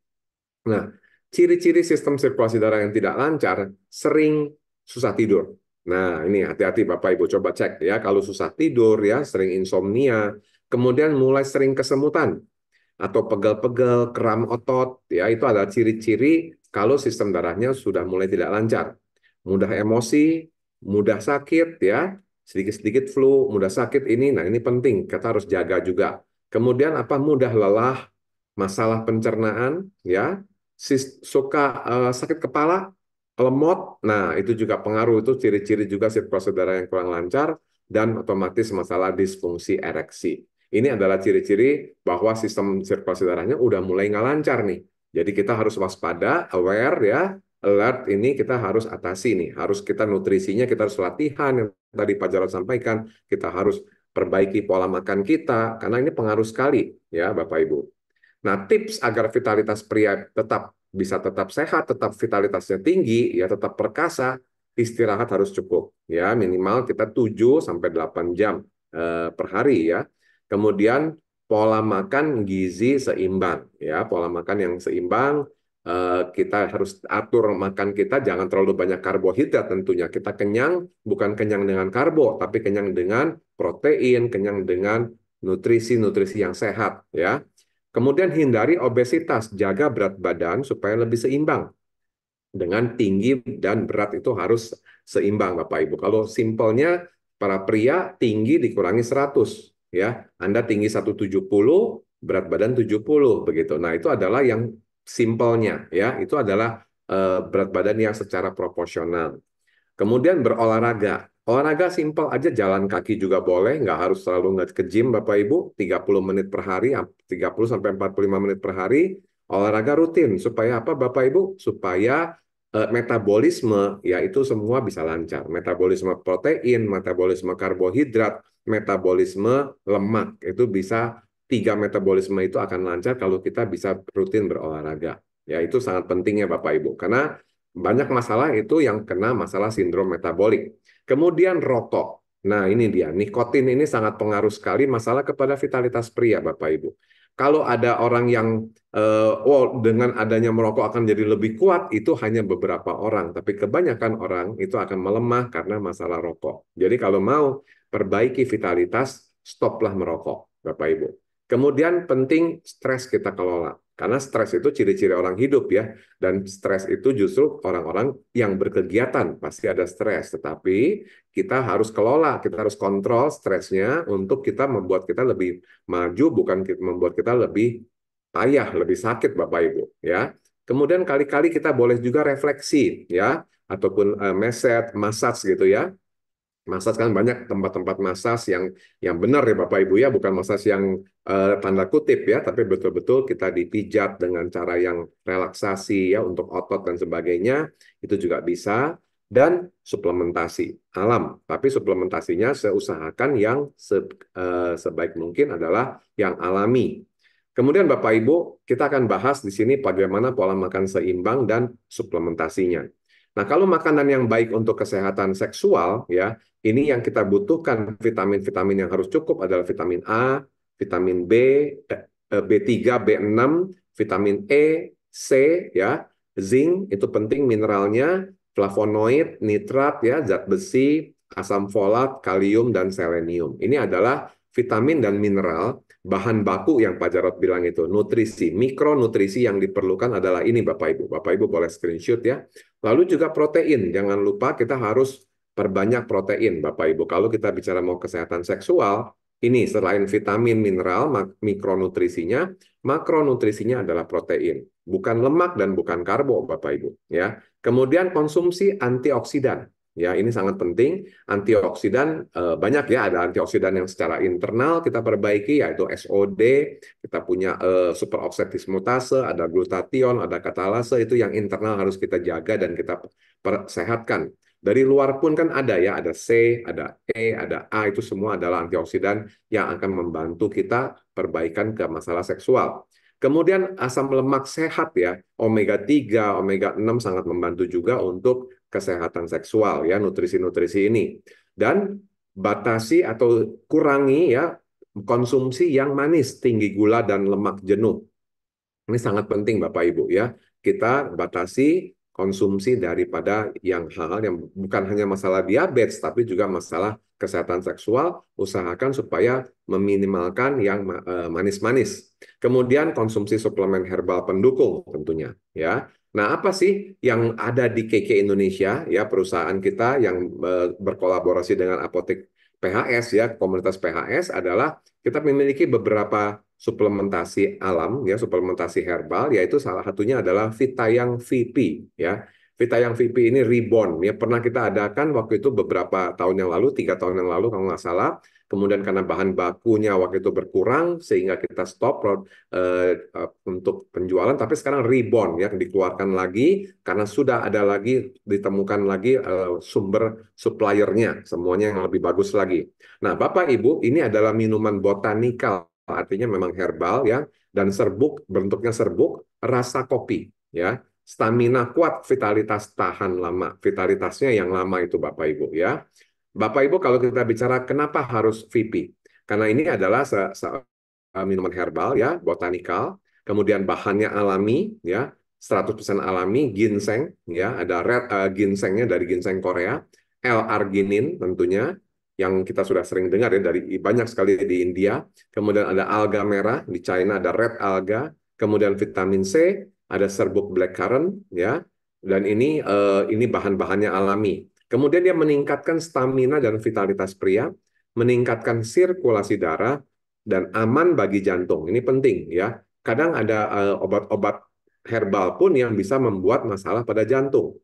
Nah, ciri-ciri sistem sirkulasi darah yang tidak lancar sering susah tidur. Nah, ini hati-hati Bapak Ibu coba cek ya kalau susah tidur ya, sering insomnia, kemudian mulai sering kesemutan atau pegel-pegel kram otot ya, itu adalah ciri-ciri kalau sistem darahnya sudah mulai tidak lancar mudah emosi, mudah sakit ya, sedikit-sedikit flu, mudah sakit ini. Nah, ini penting, kita harus jaga juga. Kemudian apa? Mudah lelah, masalah pencernaan ya, suka uh, sakit kepala, lemot. Nah, itu juga pengaruh itu ciri-ciri juga sirkulasi darah yang kurang lancar dan otomatis masalah disfungsi ereksi. Ini adalah ciri-ciri bahwa sistem sirkulasi darahnya udah mulai nggak lancar nih. Jadi kita harus waspada, aware ya, alert ini kita harus atasi nih, harus kita nutrisinya, kita harus latihan yang tadi Pak Jarod sampaikan, kita harus perbaiki pola makan kita, karena ini pengaruh sekali ya Bapak Ibu. Nah tips agar vitalitas pria tetap bisa tetap sehat, tetap vitalitasnya tinggi, ya tetap perkasa, istirahat harus cukup ya minimal kita 7 sampai 8 jam eh, per hari ya. Kemudian pola makan gizi seimbang ya, pola makan yang seimbang Eh, kita harus atur makan kita jangan terlalu banyak karbohidrat tentunya. Kita kenyang bukan kenyang dengan karbo, tapi kenyang dengan protein, kenyang dengan nutrisi-nutrisi yang sehat ya. Kemudian hindari obesitas, jaga berat badan supaya lebih seimbang. Dengan tinggi dan berat itu harus seimbang Bapak Ibu. Kalau simpelnya para pria tinggi dikurangi 100 ya. Anda tinggi 170, berat badan 70 begitu. Nah, itu adalah yang simpelnya ya itu adalah uh, berat badan yang secara proporsional. Kemudian berolahraga. Olahraga simpel aja jalan kaki juga boleh, nggak harus selalu nggak ke gym Bapak Ibu, 30 menit per hari, 30 sampai 45 menit per hari, olahraga rutin supaya apa Bapak Ibu? Supaya uh, metabolisme yaitu semua bisa lancar. Metabolisme protein, metabolisme karbohidrat, metabolisme lemak itu bisa tiga metabolisme itu akan lancar kalau kita bisa rutin berolahraga. Ya, itu sangat pentingnya Bapak Ibu. Karena banyak masalah itu yang kena masalah sindrom metabolik. Kemudian rokok. Nah, ini dia. Nikotin ini sangat pengaruh sekali masalah kepada vitalitas pria, Bapak Ibu. Kalau ada orang yang uh, oh dengan adanya merokok akan jadi lebih kuat, itu hanya beberapa orang, tapi kebanyakan orang itu akan melemah karena masalah rokok. Jadi kalau mau perbaiki vitalitas, stoplah merokok, Bapak Ibu. Kemudian penting stres kita kelola. Karena stres itu ciri-ciri orang hidup ya. Dan stres itu justru orang-orang yang berkegiatan pasti ada stres. Tetapi kita harus kelola, kita harus kontrol stresnya untuk kita membuat kita lebih maju, bukan membuat kita lebih payah, lebih sakit Bapak Ibu ya. Kemudian kali-kali kita boleh juga refleksi ya ataupun uh, eh, meset, massage gitu ya massage kan banyak tempat-tempat massas yang yang benar ya Bapak Ibu ya, bukan massas yang uh, tanda kutip ya, tapi betul-betul kita dipijat dengan cara yang relaksasi ya untuk otot dan sebagainya, itu juga bisa dan suplementasi alam. Tapi suplementasinya usahakan yang se, uh, sebaik mungkin adalah yang alami. Kemudian Bapak Ibu, kita akan bahas di sini bagaimana pola makan seimbang dan suplementasinya. Nah, kalau makanan yang baik untuk kesehatan seksual ya, ini yang kita butuhkan vitamin-vitamin yang harus cukup adalah vitamin A, vitamin B, B3, eh, eh, B6, vitamin E, C ya, zinc itu penting mineralnya, flavonoid, nitrat ya, zat besi, asam folat, kalium dan selenium. Ini adalah vitamin dan mineral bahan baku yang Pak Jarot bilang itu nutrisi mikronutrisi yang diperlukan adalah ini Bapak Ibu Bapak Ibu boleh screenshot ya lalu juga protein jangan lupa kita harus perbanyak protein, Bapak Ibu. Kalau kita bicara mau kesehatan seksual, ini selain vitamin, mineral, mikronutrisinya, makronutrisinya adalah protein, bukan lemak dan bukan karbo, Bapak Ibu, ya. Kemudian konsumsi antioksidan. Ya, ini sangat penting. Antioksidan eh, banyak ya, ada antioksidan yang secara internal kita perbaiki yaitu SOD, kita punya eh, super dismutase, ada glutathione, ada katalase itu yang internal harus kita jaga dan kita persehatkan dari luar pun kan ada ya, ada C, ada E, ada A, itu semua adalah antioksidan yang akan membantu kita perbaikan ke masalah seksual. Kemudian asam lemak sehat ya, omega 3, omega 6 sangat membantu juga untuk kesehatan seksual ya, nutrisi-nutrisi ini. Dan batasi atau kurangi ya konsumsi yang manis, tinggi gula dan lemak jenuh. Ini sangat penting Bapak Ibu ya. Kita batasi konsumsi daripada yang hal-hal yang bukan hanya masalah diabetes tapi juga masalah kesehatan seksual usahakan supaya meminimalkan yang eh, manis-manis. Kemudian konsumsi suplemen herbal pendukung tentunya ya. Nah, apa sih yang ada di KK Indonesia ya perusahaan kita yang eh, berkolaborasi dengan apotek PHS ya komunitas PHS adalah kita memiliki beberapa suplementasi alam ya suplementasi herbal yaitu salah satunya adalah yang VP ya yang VP ini rebound ya pernah kita adakan waktu itu beberapa tahun yang lalu tiga tahun yang lalu kalau nggak salah kemudian karena bahan bakunya waktu itu berkurang sehingga kita stop uh, uh, untuk penjualan tapi sekarang rebound ya dikeluarkan lagi karena sudah ada lagi ditemukan lagi uh, sumber suppliernya semuanya yang lebih bagus lagi. Nah Bapak Ibu ini adalah minuman botanikal artinya memang herbal ya dan serbuk bentuknya serbuk rasa kopi ya stamina kuat vitalitas tahan lama vitalitasnya yang lama itu Bapak Ibu ya Bapak Ibu kalau kita bicara kenapa harus VP karena ini adalah se -se eh, minuman herbal ya botanikal kemudian bahannya alami ya 100% alami ginseng ya ada red uh, ginsengnya dari ginseng Korea L-arginin tentunya yang kita sudah sering dengar ya dari banyak sekali di India, kemudian ada alga merah di China ada red alga, kemudian vitamin C, ada serbuk black currant ya, dan ini eh, ini bahan-bahannya alami. Kemudian dia meningkatkan stamina dan vitalitas pria, meningkatkan sirkulasi darah dan aman bagi jantung. Ini penting ya. Kadang ada eh, obat-obat eh, herbal pun yang bisa membuat masalah pada jantung.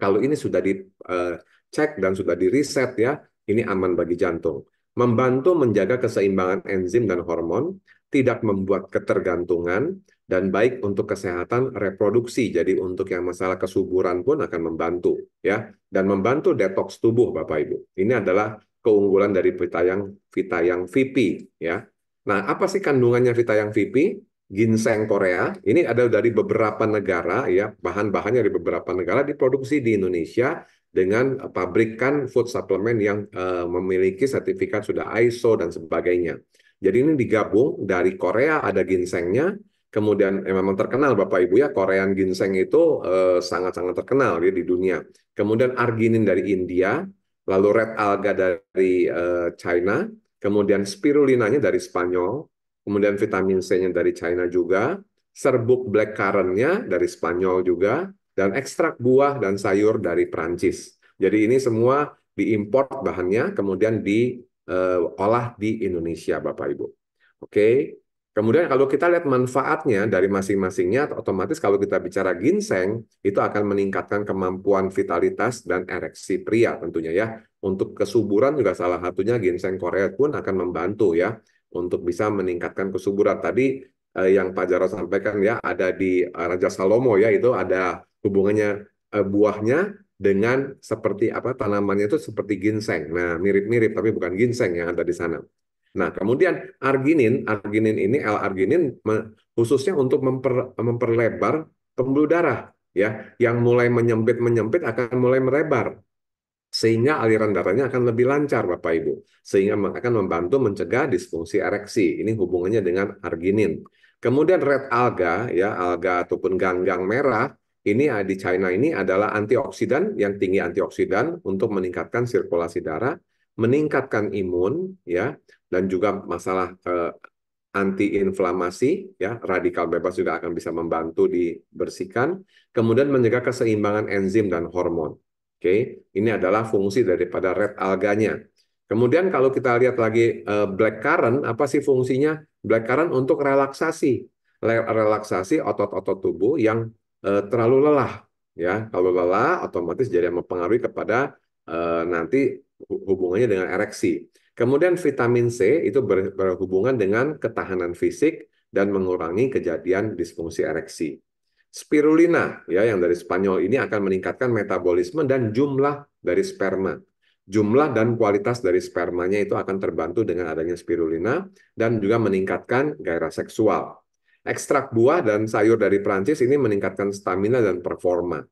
Kalau ini sudah dicek eh, dan sudah di ya, ini aman bagi jantung. Membantu menjaga keseimbangan enzim dan hormon, tidak membuat ketergantungan, dan baik untuk kesehatan reproduksi. Jadi untuk yang masalah kesuburan pun akan membantu ya dan membantu detox tubuh Bapak Ibu. Ini adalah keunggulan dari Vitayang Vitayang VP ya. Nah, apa sih kandungannya Vitayang VP? Ginseng Korea ini adalah dari beberapa negara ya, bahan-bahannya dari beberapa negara diproduksi di Indonesia dengan eh, pabrikan food supplement yang uh, memiliki sertifikat sudah ISO dan sebagainya. Jadi ini digabung dari Korea ada ginsengnya, kemudian eh, memang terkenal Bapak Ibu ya Korean ginseng itu eh, sangat-sangat uh, terkenal ya di dunia. Kemudian arginin dari India, lalu red alga dari uh, China, kemudian spirulinanya dari Spanyol, kemudian vitamin C-nya dari China juga, serbuk black currant-nya dari Spanyol juga, dan ekstrak buah dan sayur dari Perancis. Jadi ini semua diimpor bahannya, kemudian diolah eh, di Indonesia, Bapak Ibu. Oke. Kemudian kalau kita lihat manfaatnya dari masing-masingnya, otomatis kalau kita bicara ginseng, itu akan meningkatkan kemampuan vitalitas dan ereksi pria tentunya ya. Untuk kesuburan juga salah satunya ginseng Korea pun akan membantu ya untuk bisa meningkatkan kesuburan. Tadi eh, yang Pak Jarod sampaikan ya ada di Raja Salomo ya itu ada hubungannya uh, buahnya dengan seperti apa tanamannya itu seperti ginseng. Nah, mirip-mirip tapi bukan ginseng yang ada di sana. Nah, kemudian arginin, arginin ini L-arginin khususnya untuk memper, memperlebar pembuluh darah ya, yang mulai menyempit-menyempit akan mulai melebar sehingga aliran darahnya akan lebih lancar Bapak Ibu, sehingga akan membantu mencegah disfungsi ereksi. Ini hubungannya dengan arginin. Kemudian red alga ya, alga ataupun ganggang merah ini di China ini adalah antioksidan yang tinggi antioksidan untuk meningkatkan sirkulasi darah, meningkatkan imun ya dan juga masalah eh, antiinflamasi ya radikal bebas juga akan bisa membantu dibersihkan kemudian menjaga keseimbangan enzim dan hormon oke ini adalah fungsi daripada red alganya kemudian kalau kita lihat lagi eh, black currant apa sih fungsinya black currant untuk relaksasi relaksasi otot-otot tubuh yang uh, terlalu lelah ya kalau lelah otomatis jadi mempengaruhi kepada uh, nanti hubungannya dengan ereksi kemudian vitamin C itu ber, berhubungan dengan ketahanan fisik dan mengurangi kejadian disfungsi ereksi spirulina ya yang dari Spanyol ini akan meningkatkan metabolisme dan jumlah dari sperma jumlah dan kualitas dari spermanya itu akan terbantu dengan adanya spirulina dan juga meningkatkan gairah seksual. Ekstrak buah dan sayur dari Prancis ini meningkatkan stamina dan performa.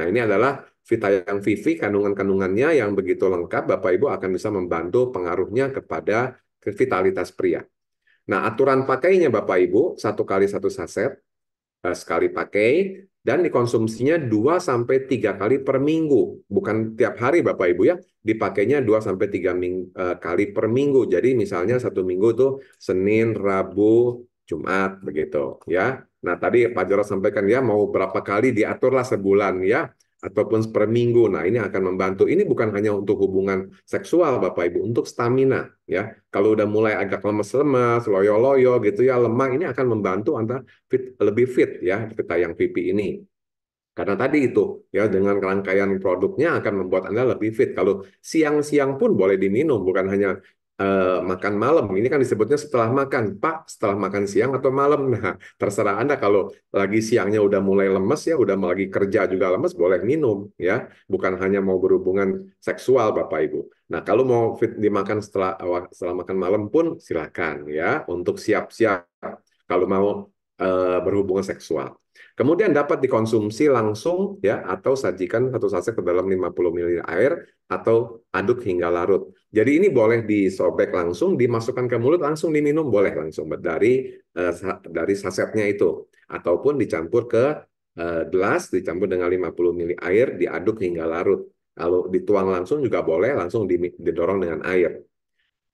Nah, ini adalah Vita yang Vivi, kandungan-kandungannya yang begitu lengkap, Bapak Ibu akan bisa membantu pengaruhnya kepada vitalitas pria. Nah, aturan pakainya Bapak Ibu, satu kali satu saset, eh, sekali pakai, dan dikonsumsinya 2 tiga kali per minggu. Bukan tiap hari Bapak Ibu ya, dipakainya 2-3 eh, kali per minggu. Jadi misalnya satu minggu tuh Senin, Rabu, Jumat begitu ya. Nah tadi Pak Jarod sampaikan ya mau berapa kali diaturlah sebulan ya ataupun per minggu. Nah ini akan membantu. Ini bukan hanya untuk hubungan seksual Bapak Ibu, untuk stamina ya. Kalau udah mulai agak lemes-lemes, loyo-loyo gitu ya lemah ini akan membantu anda fit, lebih fit ya kita yang pipi ini. Karena tadi itu ya dengan rangkaian produknya akan membuat Anda lebih fit. Kalau siang-siang pun boleh diminum bukan hanya Eh, makan malam. Ini kan disebutnya setelah makan, Pak, setelah makan siang atau malam. Nah, terserah Anda kalau lagi siangnya udah mulai lemes ya, udah lagi kerja juga lemes, boleh minum ya. Bukan hanya mau berhubungan seksual Bapak Ibu. Nah, kalau mau fit dimakan setelah setelah makan malam pun silakan ya untuk siap-siap kalau mau uh, berhubungan seksual. Kemudian dapat dikonsumsi langsung ya atau sajikan satu saset ke dalam 50 ml air atau aduk hingga larut. Jadi ini boleh disobek langsung, dimasukkan ke mulut langsung diminum boleh langsung dari eh, dari sasetnya itu ataupun dicampur ke eh, gelas dicampur dengan 50 ml air diaduk hingga larut. Kalau dituang langsung juga boleh langsung didorong dengan air.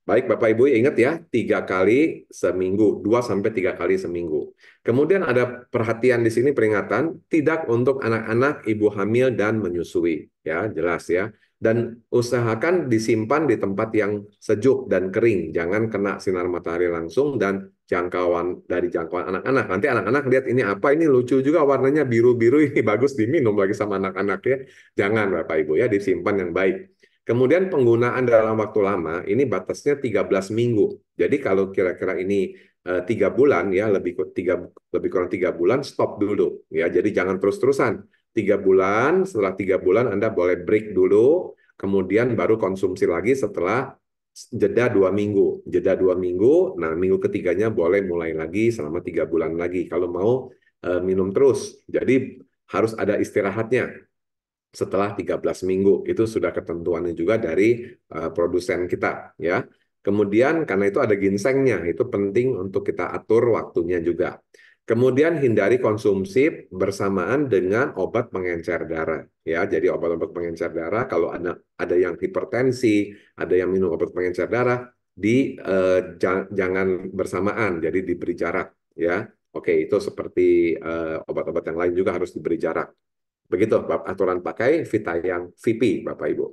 Baik Bapak Ibu ingat ya, tiga kali seminggu, dua sampai tiga kali seminggu. Kemudian ada perhatian di sini peringatan, tidak untuk anak-anak, ibu hamil dan menyusui. Ya, jelas ya dan usahakan disimpan di tempat yang sejuk dan kering. Jangan kena sinar matahari langsung dan jangkauan dari jangkauan anak-anak. Nanti anak-anak lihat ini apa, ini lucu juga warnanya biru-biru, ini bagus diminum lagi sama anak-anak ya. Jangan Bapak Ibu ya, disimpan yang baik. Kemudian penggunaan dalam waktu lama, ini batasnya 13 minggu. Jadi kalau kira-kira ini eh, tiga bulan ya lebih lebih kurang tiga bulan stop dulu ya jadi jangan terus terusan tiga bulan, setelah tiga bulan Anda boleh break dulu, kemudian baru konsumsi lagi setelah jeda dua minggu. Jeda dua minggu, nah minggu ketiganya boleh mulai lagi selama tiga bulan lagi kalau mau e, minum terus. Jadi harus ada istirahatnya setelah 13 minggu. Itu sudah ketentuannya juga dari e, produsen kita ya. Kemudian karena itu ada ginsengnya, itu penting untuk kita atur waktunya juga. Kemudian hindari konsumsi bersamaan dengan obat pengencer darah. Ya, jadi obat-obat pengencer darah kalau ada ada yang hipertensi, ada yang minum obat pengencer darah, di eh, jangan bersamaan, jadi diberi jarak. Ya, oke itu seperti obat eh, obat-obat yang lain juga harus diberi jarak. Begitu aturan pakai Vita yang VP, Bapak Ibu.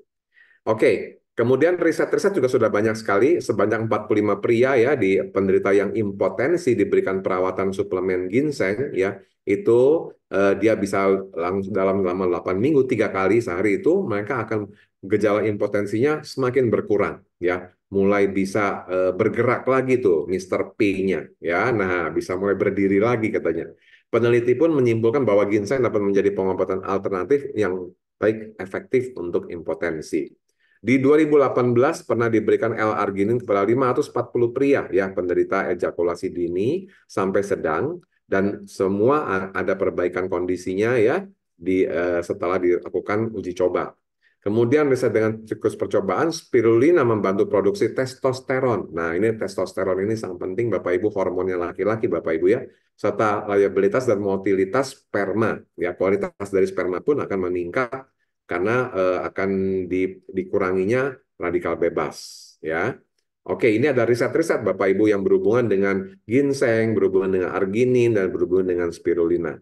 Oke, Kemudian riset-riset juga sudah banyak sekali, sebanyak 45 pria ya di penderita yang impotensi diberikan perawatan suplemen ginseng ya, itu eh, dia bisa langsung dalam lama 8 minggu tiga kali sehari itu mereka akan gejala impotensinya semakin berkurang ya, mulai bisa eh, bergerak lagi tuh Mr. P-nya ya. Nah, bisa mulai berdiri lagi katanya. Peneliti pun menyimpulkan bahwa ginseng dapat menjadi pengobatan alternatif yang baik efektif untuk impotensi. Di 2018 pernah diberikan L-arginin kepada 540 pria ya penderita ejakulasi dini sampai sedang dan semua ada perbaikan kondisinya ya di uh, setelah dilakukan uji coba. Kemudian riset dengan siklus percobaan spirulina membantu produksi testosteron. Nah, ini testosteron ini sangat penting Bapak Ibu hormonnya laki-laki Bapak Ibu ya serta liabilitas dan motilitas sperma. Ya, kualitas dari sperma pun akan meningkat karena uh, akan di, dikuranginya radikal bebas ya. Oke, ini ada riset-riset Bapak Ibu yang berhubungan dengan ginseng, berhubungan dengan arginin dan berhubungan dengan spirulina.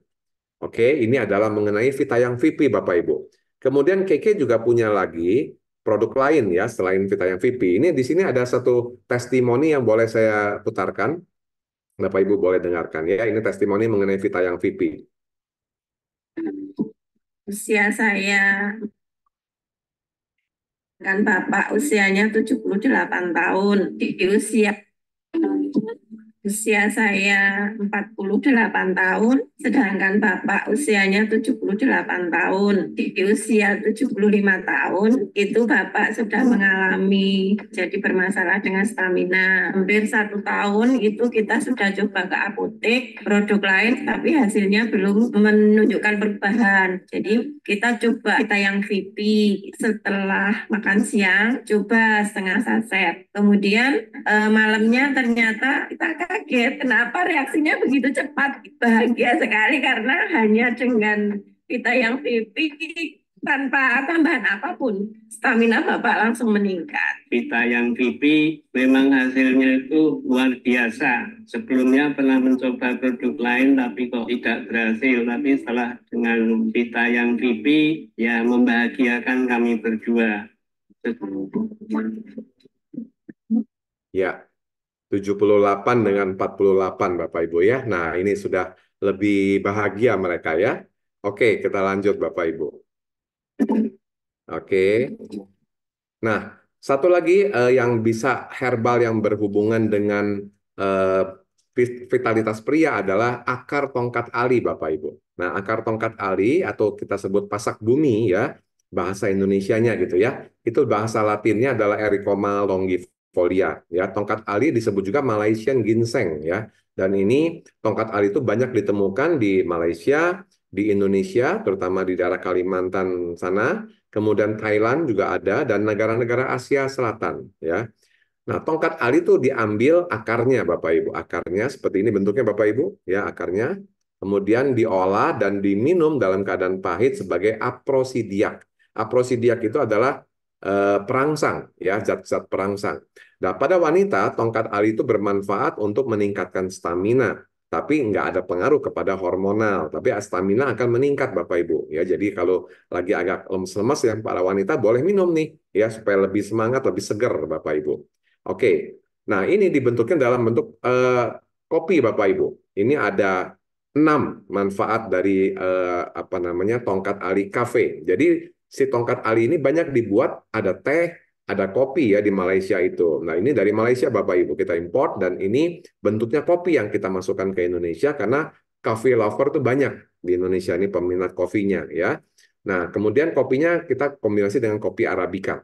Oke, ini adalah mengenai Vitayang VP Bapak Ibu. Kemudian KK juga punya lagi produk lain ya selain Vitayang VP. Ini di sini ada satu testimoni yang boleh saya putarkan. Bapak Ibu boleh dengarkan ya. Ini testimoni mengenai Vitayang VP. Usia saya kan Bapak usianya 78 tahun. Di, di usia Usia saya 48 tahun, sedangkan Bapak usianya 78 tahun. Di, di usia 75 tahun, itu Bapak sudah mengalami jadi bermasalah dengan stamina. Hampir satu tahun itu kita sudah coba ke apotek, produk lain, tapi hasilnya belum menunjukkan perubahan. Jadi kita coba kita yang VIP setelah makan siang, coba setengah saset. Kemudian eh, malamnya ternyata kita akan kaget kenapa reaksinya begitu cepat bahagia sekali karena hanya dengan kita yang pipih tanpa tambahan apapun stamina bapak langsung meningkat kita yang pipi memang hasilnya itu luar biasa sebelumnya pernah mencoba produk lain tapi kok tidak berhasil tapi setelah dengan kita yang pipi ya membahagiakan kami berdua ya 78 dengan 48 Bapak Ibu ya. Nah, ini sudah lebih bahagia mereka ya. Oke, kita lanjut Bapak Ibu. Oke. Nah, satu lagi eh, yang bisa herbal yang berhubungan dengan eh, vitalitas pria adalah akar tongkat ali Bapak Ibu. Nah, akar tongkat ali atau kita sebut pasak bumi ya, bahasa Indonesianya gitu ya. Itu bahasa Latinnya adalah Ericoma longif folia ya tongkat ali disebut juga Malaysian ginseng ya dan ini tongkat ali itu banyak ditemukan di Malaysia di Indonesia terutama di daerah Kalimantan sana kemudian Thailand juga ada dan negara-negara Asia Selatan ya nah tongkat ali itu diambil akarnya Bapak Ibu akarnya seperti ini bentuknya Bapak Ibu ya akarnya kemudian diolah dan diminum dalam keadaan pahit sebagai aprosidiak aprosidiak itu adalah eh, perangsang ya zat-zat perangsang. Nah, pada wanita, tongkat ali itu bermanfaat untuk meningkatkan stamina, tapi nggak ada pengaruh kepada hormonal. Tapi stamina akan meningkat, Bapak Ibu. Ya, jadi kalau lagi agak lemes-lemes ya para wanita boleh minum nih, ya supaya lebih semangat, lebih segar Bapak Ibu. Oke, nah ini dibentuknya dalam bentuk uh, kopi, Bapak Ibu. Ini ada enam manfaat dari uh, apa namanya tongkat ali kafe. Jadi si tongkat ali ini banyak dibuat ada teh, ada kopi ya di Malaysia itu. Nah, ini dari Malaysia Bapak Ibu kita import dan ini bentuknya kopi yang kita masukkan ke Indonesia karena coffee lover itu banyak di Indonesia ini peminat kopinya ya. Nah, kemudian kopinya kita kombinasi dengan kopi arabica.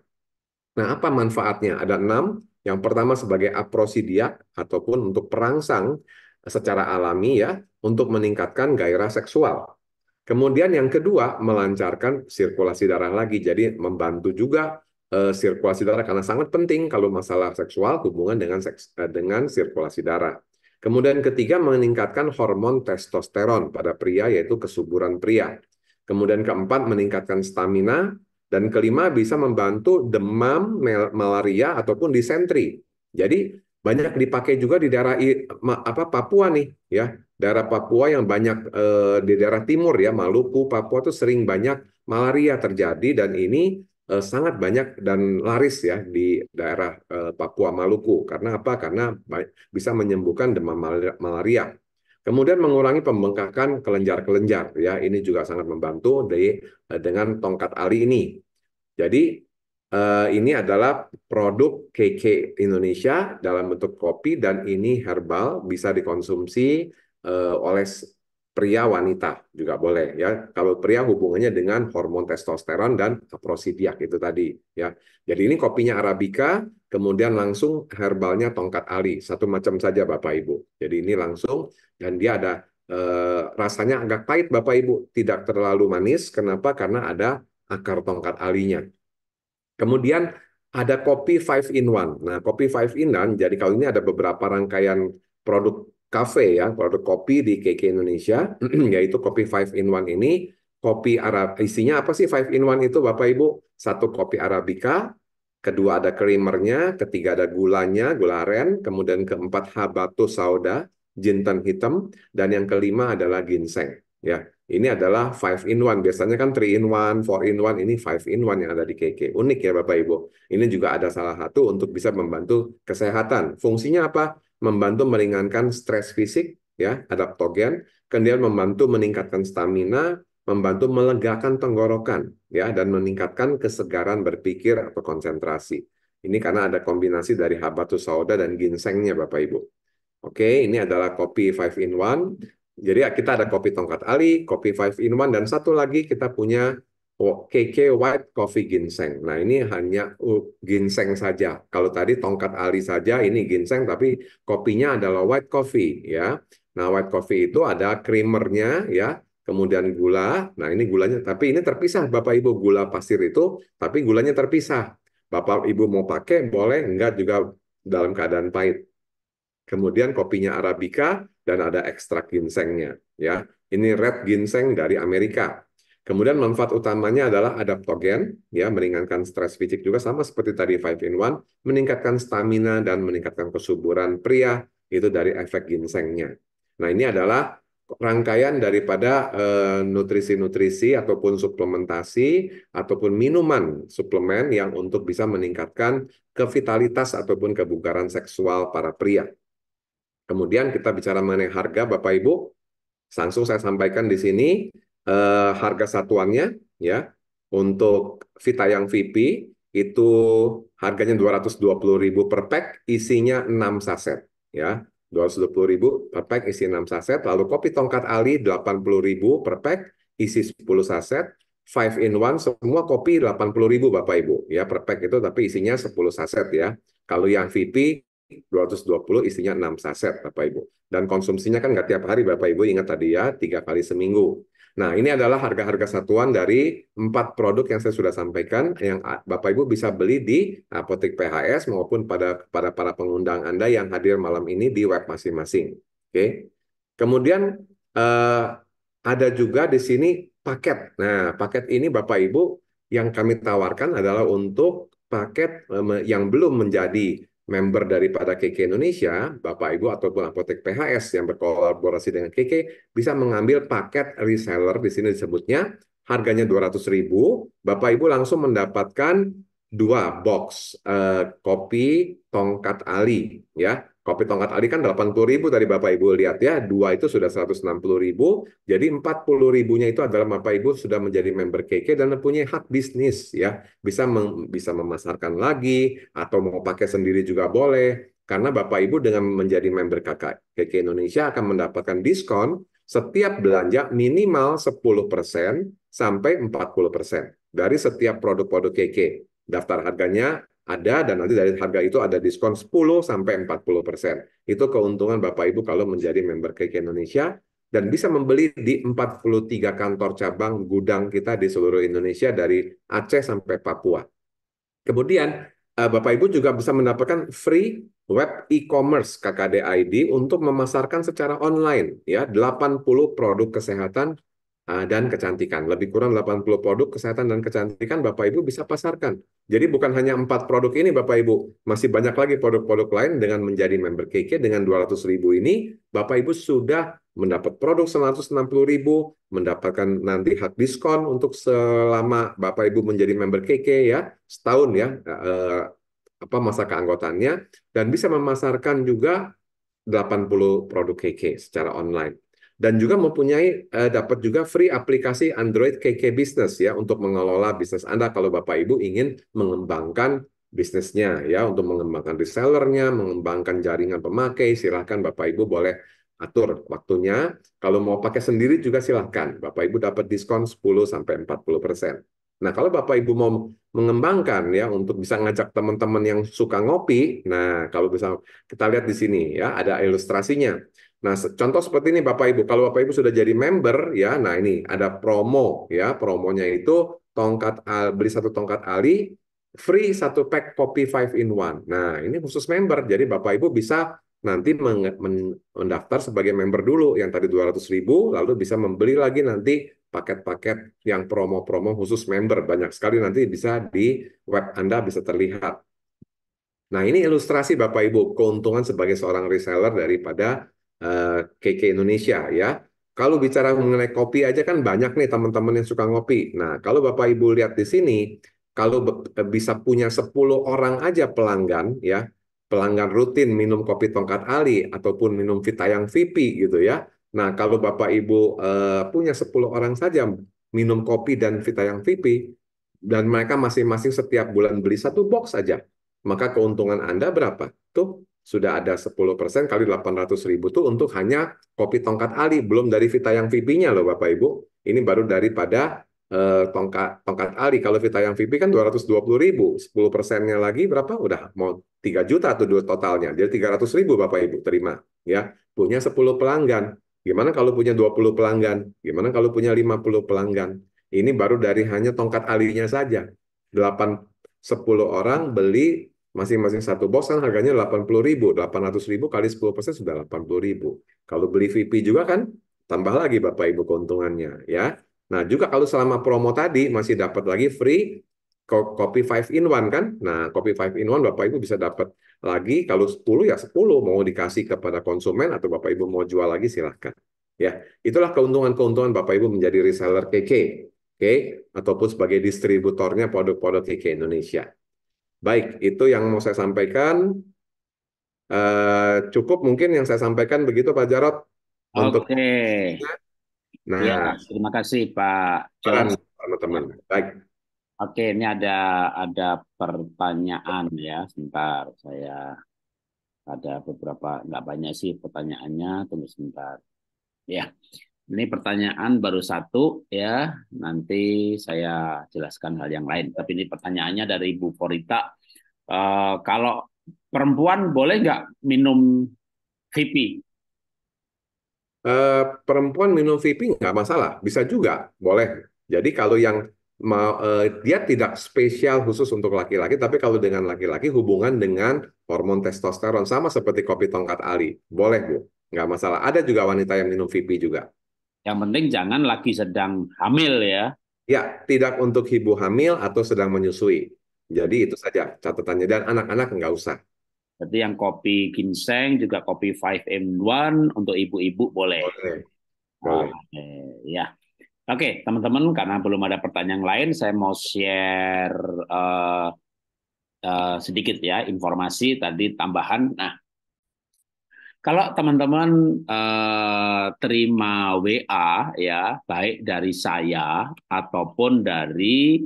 Nah, apa manfaatnya? Ada enam. Yang pertama sebagai aprosidiak ataupun untuk perangsang secara alami ya untuk meningkatkan gairah seksual. Kemudian yang kedua melancarkan sirkulasi darah lagi, jadi membantu juga uh, sirkulasi darah karena sangat penting kalau masalah seksual hubungan dengan seks uh, dengan sirkulasi darah. Kemudian ketiga meningkatkan hormon testosteron pada pria yaitu kesuburan pria. Kemudian keempat meningkatkan stamina dan kelima bisa membantu demam, malaria ataupun disentri. Jadi banyak dipakai juga di daerah apa Papua nih ya. Daerah Papua yang banyak eh, di daerah timur ya Maluku, Papua tuh sering banyak malaria terjadi dan ini Eh, sangat banyak dan laris ya di daerah eh, Papua Maluku. Karena apa? Karena bisa menyembuhkan demam malaria. Kemudian mengurangi pembengkakan kelenjar-kelenjar ya. Ini juga sangat membantu di, eh, dengan tongkat ali ini. Jadi ini adalah produk KK Indonesia dalam bentuk kopi dan ini herbal bisa dikonsumsi oleh pria wanita juga boleh ya. Kalau pria hubungannya dengan hormon testosteron dan aprosidiak itu tadi ya. Jadi ini kopinya arabica, kemudian langsung herbalnya tongkat ali, satu macam saja Bapak Ibu. Jadi ini langsung dan dia ada eh, rasanya agak pahit Bapak Ibu, tidak terlalu manis. Kenapa? Karena ada akar tongkat alinya. Kemudian ada kopi five in one. Nah, kopi five in one, jadi kalau ini ada beberapa rangkaian produk cafe ya, produk kopi di KK Indonesia, yaitu kopi five in one ini. Kopi Arab, isinya apa sih five in one itu Bapak Ibu? Satu kopi Arabica, kedua ada creamernya, ketiga ada gulanya, gula aren, kemudian keempat habatus sauda, jintan hitam, dan yang kelima adalah ginseng. Ya, ini adalah five in one Biasanya kan three in one four in one ini five in one yang ada di KK. Unik ya Bapak Ibu. Ini juga ada salah satu untuk bisa membantu kesehatan. Fungsinya apa? membantu meringankan stres fisik ya adaptogen, kemudian membantu meningkatkan stamina, membantu melegakan tenggorokan ya dan meningkatkan kesegaran berpikir atau konsentrasi. Ini karena ada kombinasi dari habatus sauda dan ginsengnya Bapak Ibu. Oke, ini adalah kopi five in one. Jadi kita ada kopi tongkat ali, kopi five in one, dan satu lagi kita punya KK oh, White Coffee Ginseng. Nah ini hanya uh, ginseng saja. Kalau tadi tongkat ali saja, ini ginseng tapi kopinya adalah white coffee ya. Nah white coffee itu ada creamernya ya, kemudian gula. Nah ini gulanya, tapi ini terpisah Bapak Ibu gula pasir itu, tapi gulanya terpisah. Bapak Ibu mau pakai boleh, enggak juga dalam keadaan pahit. Kemudian kopinya Arabica dan ada ekstrak ginsengnya ya. Ini red ginseng dari Amerika Kemudian manfaat utamanya adalah adaptogen, ya meringankan stres fisik juga sama seperti tadi 5 in 1, meningkatkan stamina dan meningkatkan kesuburan pria itu dari efek ginsengnya. Nah, ini adalah rangkaian daripada eh, nutrisi-nutrisi eh, ataupun suplementasi ataupun minuman suplemen yang untuk bisa meningkatkan kevitalitas ataupun kebugaran seksual para pria. Kemudian kita bicara mengenai harga Bapak Ibu, langsung saya sampaikan di sini uh, harga satuannya ya untuk Vita yang VIP itu harganya 220.000 per pack, isinya 6 saset ya. 220.000 per pack isi 6 saset, lalu kopi tongkat Ali 80.000 per pack isi 10 saset, five in one semua kopi 80.000 Bapak Ibu ya per pack itu tapi isinya 10 saset ya. Kalau yang VP 220 isinya 6 saset Bapak Ibu. Dan konsumsinya kan nggak tiap hari Bapak Ibu ingat tadi ya, tiga kali seminggu. Nah, ini adalah harga-harga satuan dari empat produk yang saya sudah sampaikan yang Bapak Ibu bisa beli di apotek PHS maupun pada pada para pengundang Anda yang hadir malam ini di web masing-masing. Oke. Kemudian eh, ada juga di sini paket. Nah, paket ini Bapak Ibu yang kami tawarkan adalah untuk paket eh, yang belum menjadi member daripada KK Indonesia, Bapak Ibu ataupun apotek PHS yang berkolaborasi dengan KK bisa mengambil paket reseller di sini disebutnya harganya 200.000, Bapak Ibu langsung mendapatkan dua box uh, kopi tongkat Ali ya. Kopi tongkat Ali kan 80 ribu tadi Bapak Ibu lihat ya, dua itu sudah 160 ribu, jadi 40 ribunya itu adalah Bapak Ibu sudah menjadi member KK dan mempunyai hak bisnis ya, bisa mem bisa memasarkan lagi atau mau pakai sendiri juga boleh. Karena Bapak Ibu dengan menjadi member KK, KK Indonesia akan mendapatkan diskon setiap belanja minimal 10% sampai 40% dari setiap produk-produk KK. Daftar harganya ada dan nanti dari harga itu ada diskon 10 sampai 40 persen. Itu keuntungan Bapak Ibu kalau menjadi member KK Indonesia dan bisa membeli di 43 kantor cabang gudang kita di seluruh Indonesia dari Aceh sampai Papua. Kemudian eh, Bapak Ibu juga bisa mendapatkan free web e-commerce KKD ID untuk memasarkan secara online ya 80 produk kesehatan Ah, dan kecantikan. Lebih kurang 80 produk kesehatan dan kecantikan Bapak Ibu bisa pasarkan. Jadi bukan hanya empat produk ini Bapak Ibu, masih banyak lagi produk-produk lain dengan menjadi member KK dengan 200 ribu ini, Bapak Ibu sudah mendapat produk 160 ribu, mendapatkan nanti hak diskon untuk selama Bapak Ibu menjadi member KK ya, setahun ya, eh, apa masa keanggotannya dan bisa memasarkan juga 80 produk KK secara online dan juga mempunyai eh, dapat juga free aplikasi Android KK Business ya untuk mengelola bisnis Anda kalau Bapak Ibu ingin mengembangkan bisnisnya ya untuk mengembangkan resellernya, mengembangkan jaringan pemakai, silahkan Bapak Ibu boleh atur waktunya. Kalau mau pakai sendiri juga silahkan. Bapak Ibu dapat diskon 10 sampai 40%. Nah, kalau Bapak Ibu mau mengembangkan ya untuk bisa ngajak teman-teman yang suka ngopi, nah kalau bisa kita lihat di sini ya ada ilustrasinya Nah, contoh seperti ini Bapak Ibu. Kalau Bapak Ibu sudah jadi member ya, nah ini ada promo ya. Promonya itu tongkat beli satu tongkat Ali free satu pack kopi 5 in 1. Nah, ini khusus member. Jadi Bapak Ibu bisa nanti mendaftar sebagai member dulu yang tadi 200.000 lalu bisa membeli lagi nanti paket-paket yang promo-promo khusus member. Banyak sekali nanti bisa di web Anda bisa terlihat. Nah, ini ilustrasi Bapak Ibu keuntungan sebagai seorang reseller daripada Eh, ke KK Indonesia ya. Kalau bicara mengenai kopi aja kan banyak nih teman-teman yang suka ngopi. Nah, kalau Bapak Ibu lihat di sini, kalau eh, bisa punya 10 orang aja pelanggan ya, pelanggan rutin minum kopi tongkat ali ataupun minum Vitayang vip gitu ya. Nah, kalau Bapak Ibu uh, punya 10 orang saja minum kopi dan Vitayang vip dan mereka masing-masing setiap bulan beli satu box aja maka keuntungan Anda berapa? Tuh sudah ada 10% kali 800 ribu tuh untuk hanya kopi tongkat ali, belum dari yang yang nya loh Bapak Ibu. Ini baru daripada eh, tongkat tongkat ali. Kalau vita yang vip kan 220 ribu, 10 persennya lagi berapa? Udah mau 3 juta tuh dua totalnya. Jadi 300 ribu Bapak Ibu terima. ya Punya 10 pelanggan. Gimana kalau punya 20 pelanggan? Gimana kalau punya 50 pelanggan? Ini baru dari hanya tongkat alinya saja. 8, 10 orang beli masing-masing satu box kan harganya 80 ribu, 800 ribu kali 10 persen sudah 80 ribu. Kalau beli vip juga kan, tambah lagi Bapak Ibu keuntungannya ya. Nah juga kalau selama promo tadi masih dapat lagi free kopi 5 in 1 kan. Nah kopi 5 in 1 Bapak Ibu bisa dapat lagi kalau 10 ya 10 mau dikasih kepada konsumen atau Bapak Ibu mau jual lagi silahkan. Ya, itulah keuntungan-keuntungan Bapak Ibu menjadi reseller KK, oke, okay? ataupun sebagai distributornya produk-produk KK Indonesia. Baik, itu yang mau saya sampaikan. Uh, cukup mungkin yang saya sampaikan begitu Pak Jarot. Oke. Untuk... Nah, ya, terima kasih Pak. teman-teman. Baik. Oke, ini ada ada pertanyaan ya. Sebentar, saya ada beberapa nggak banyak sih pertanyaannya. Tunggu sebentar. Ya, ini pertanyaan baru satu ya, nanti saya jelaskan hal yang lain. Tapi ini pertanyaannya dari Bu Forita. Uh, kalau perempuan boleh nggak minum VIP? Uh, eh, perempuan minum VIP nggak masalah, bisa juga, boleh. Jadi kalau yang mau uh, dia tidak spesial khusus untuk laki-laki, tapi kalau dengan laki-laki hubungan dengan hormon testosteron sama seperti kopi tongkat ali, boleh bu, nggak masalah. Ada juga wanita yang minum VIP juga. Yang penting jangan lagi sedang hamil ya. Ya, tidak untuk ibu hamil atau sedang menyusui. Jadi itu saja catatannya dan anak-anak nggak usah. Jadi yang kopi ginseng juga kopi 5M1 untuk ibu-ibu boleh. Boleh. boleh. Oke, ya. Oke, teman-teman karena belum ada pertanyaan lain, saya mau share uh, uh, sedikit ya informasi tadi tambahan. Nah, kalau teman-teman eh, terima WA ya, baik dari saya ataupun dari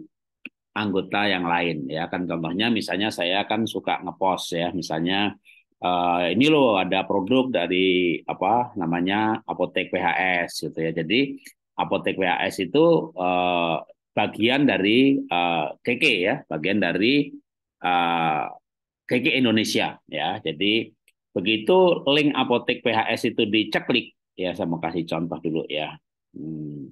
anggota yang lain ya kan contohnya misalnya saya kan suka ngepost ya misalnya eh, ini loh ada produk dari apa namanya apotek PHS gitu ya jadi apotek PHS itu eh, bagian dari eh, KK ya bagian dari eh, KK Indonesia ya jadi Begitu link apotek PHS itu diceklik, ya saya mau kasih contoh dulu ya. Hmm.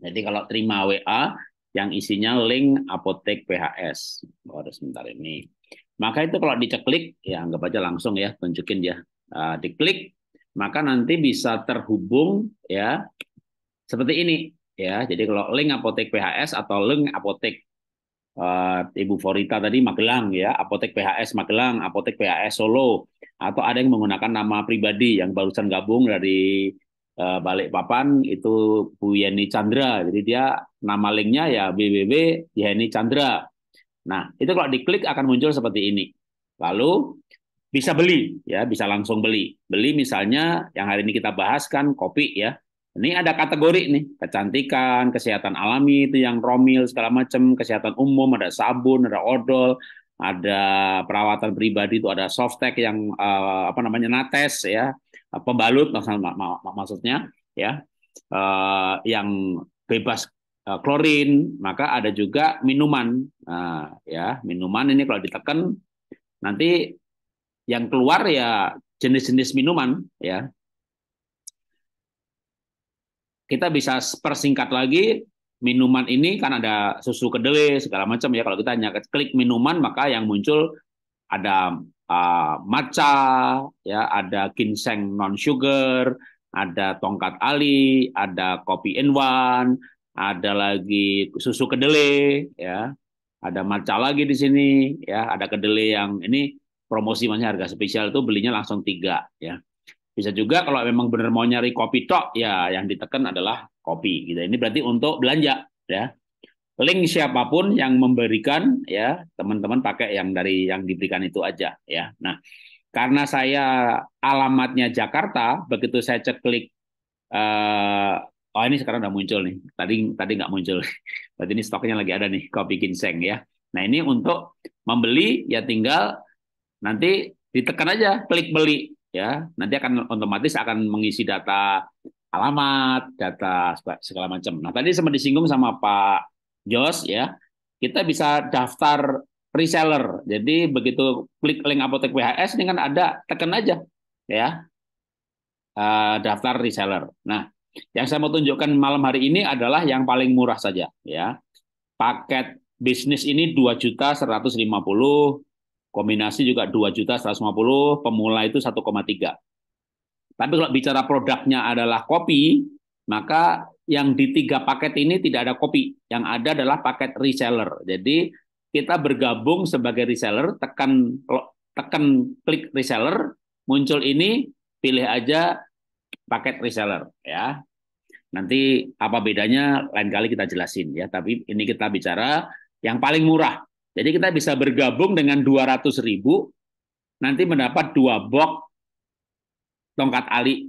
Jadi kalau terima WA yang isinya link apotek PHS, oh, ada sebentar ini. Maka itu kalau diceklik, ya anggap aja langsung ya, tunjukin ya. Uh, diklik, maka nanti bisa terhubung ya seperti ini ya. Jadi kalau link apotek PHS atau link apotek uh, Ibu Forita tadi Magelang ya, Apotek PHS Magelang, Apotek PHS Solo, atau ada yang menggunakan nama pribadi yang barusan gabung dari uh, Balikpapan itu Bu Yeni Chandra. Jadi dia nama linknya ya BBB Yeni Chandra. Nah, itu kalau diklik akan muncul seperti ini. Lalu bisa beli ya, bisa langsung beli. Beli misalnya yang hari ini kita bahas kan kopi ya. Ini ada kategori nih, kecantikan, kesehatan alami itu yang romil segala macam, kesehatan umum ada sabun, ada odol, ada perawatan pribadi itu ada softtek yang uh, apa namanya nates ya, pembalut maksudnya, maksudnya ya, uh, yang bebas eh, klorin, maka ada juga minuman uh, ya, minuman ini kalau ditekan nanti yang keluar ya jenis-jenis minuman ya kita bisa persingkat lagi minuman ini kan ada susu kedelai segala macam ya kalau kita hanya klik minuman maka yang muncul ada uh, matcha ya ada ginseng non sugar ada tongkat ali ada kopi in one ada lagi susu kedelai ya ada maca lagi di sini ya ada kedelai yang ini promosi masih harga spesial itu belinya langsung tiga ya bisa juga kalau memang benar mau nyari kopi tok, ya yang ditekan adalah kopi. Gitu. Ini berarti untuk belanja, ya. Link siapapun yang memberikan, ya teman-teman pakai yang dari yang diberikan itu aja, ya. Nah, karena saya alamatnya Jakarta, begitu saya cek klik, uh, eh, oh ini sekarang udah muncul nih. Tadi tadi nggak muncul. Berarti ini stoknya lagi ada nih, kopi ginseng, ya. Nah ini untuk membeli ya tinggal nanti ditekan aja klik beli ya nanti akan otomatis akan mengisi data alamat, data segala macam. Nah tadi sempat disinggung sama Pak Jos ya, kita bisa daftar reseller. Jadi begitu klik link apotek PHS ini kan ada tekan aja ya eh, daftar reseller. Nah yang saya mau tunjukkan malam hari ini adalah yang paling murah saja ya. Paket bisnis ini dua juta seratus lima puluh Kombinasi juga 2 juta 150, pemula itu 1,3. Tapi kalau bicara produknya adalah kopi, maka yang di tiga paket ini tidak ada kopi, yang ada adalah paket reseller. Jadi kita bergabung sebagai reseller, tekan tekan klik reseller, muncul ini, pilih aja paket reseller ya. Nanti apa bedanya lain kali kita jelasin ya, tapi ini kita bicara yang paling murah jadi kita bisa bergabung dengan 200 ribu, nanti mendapat dua box tongkat ali.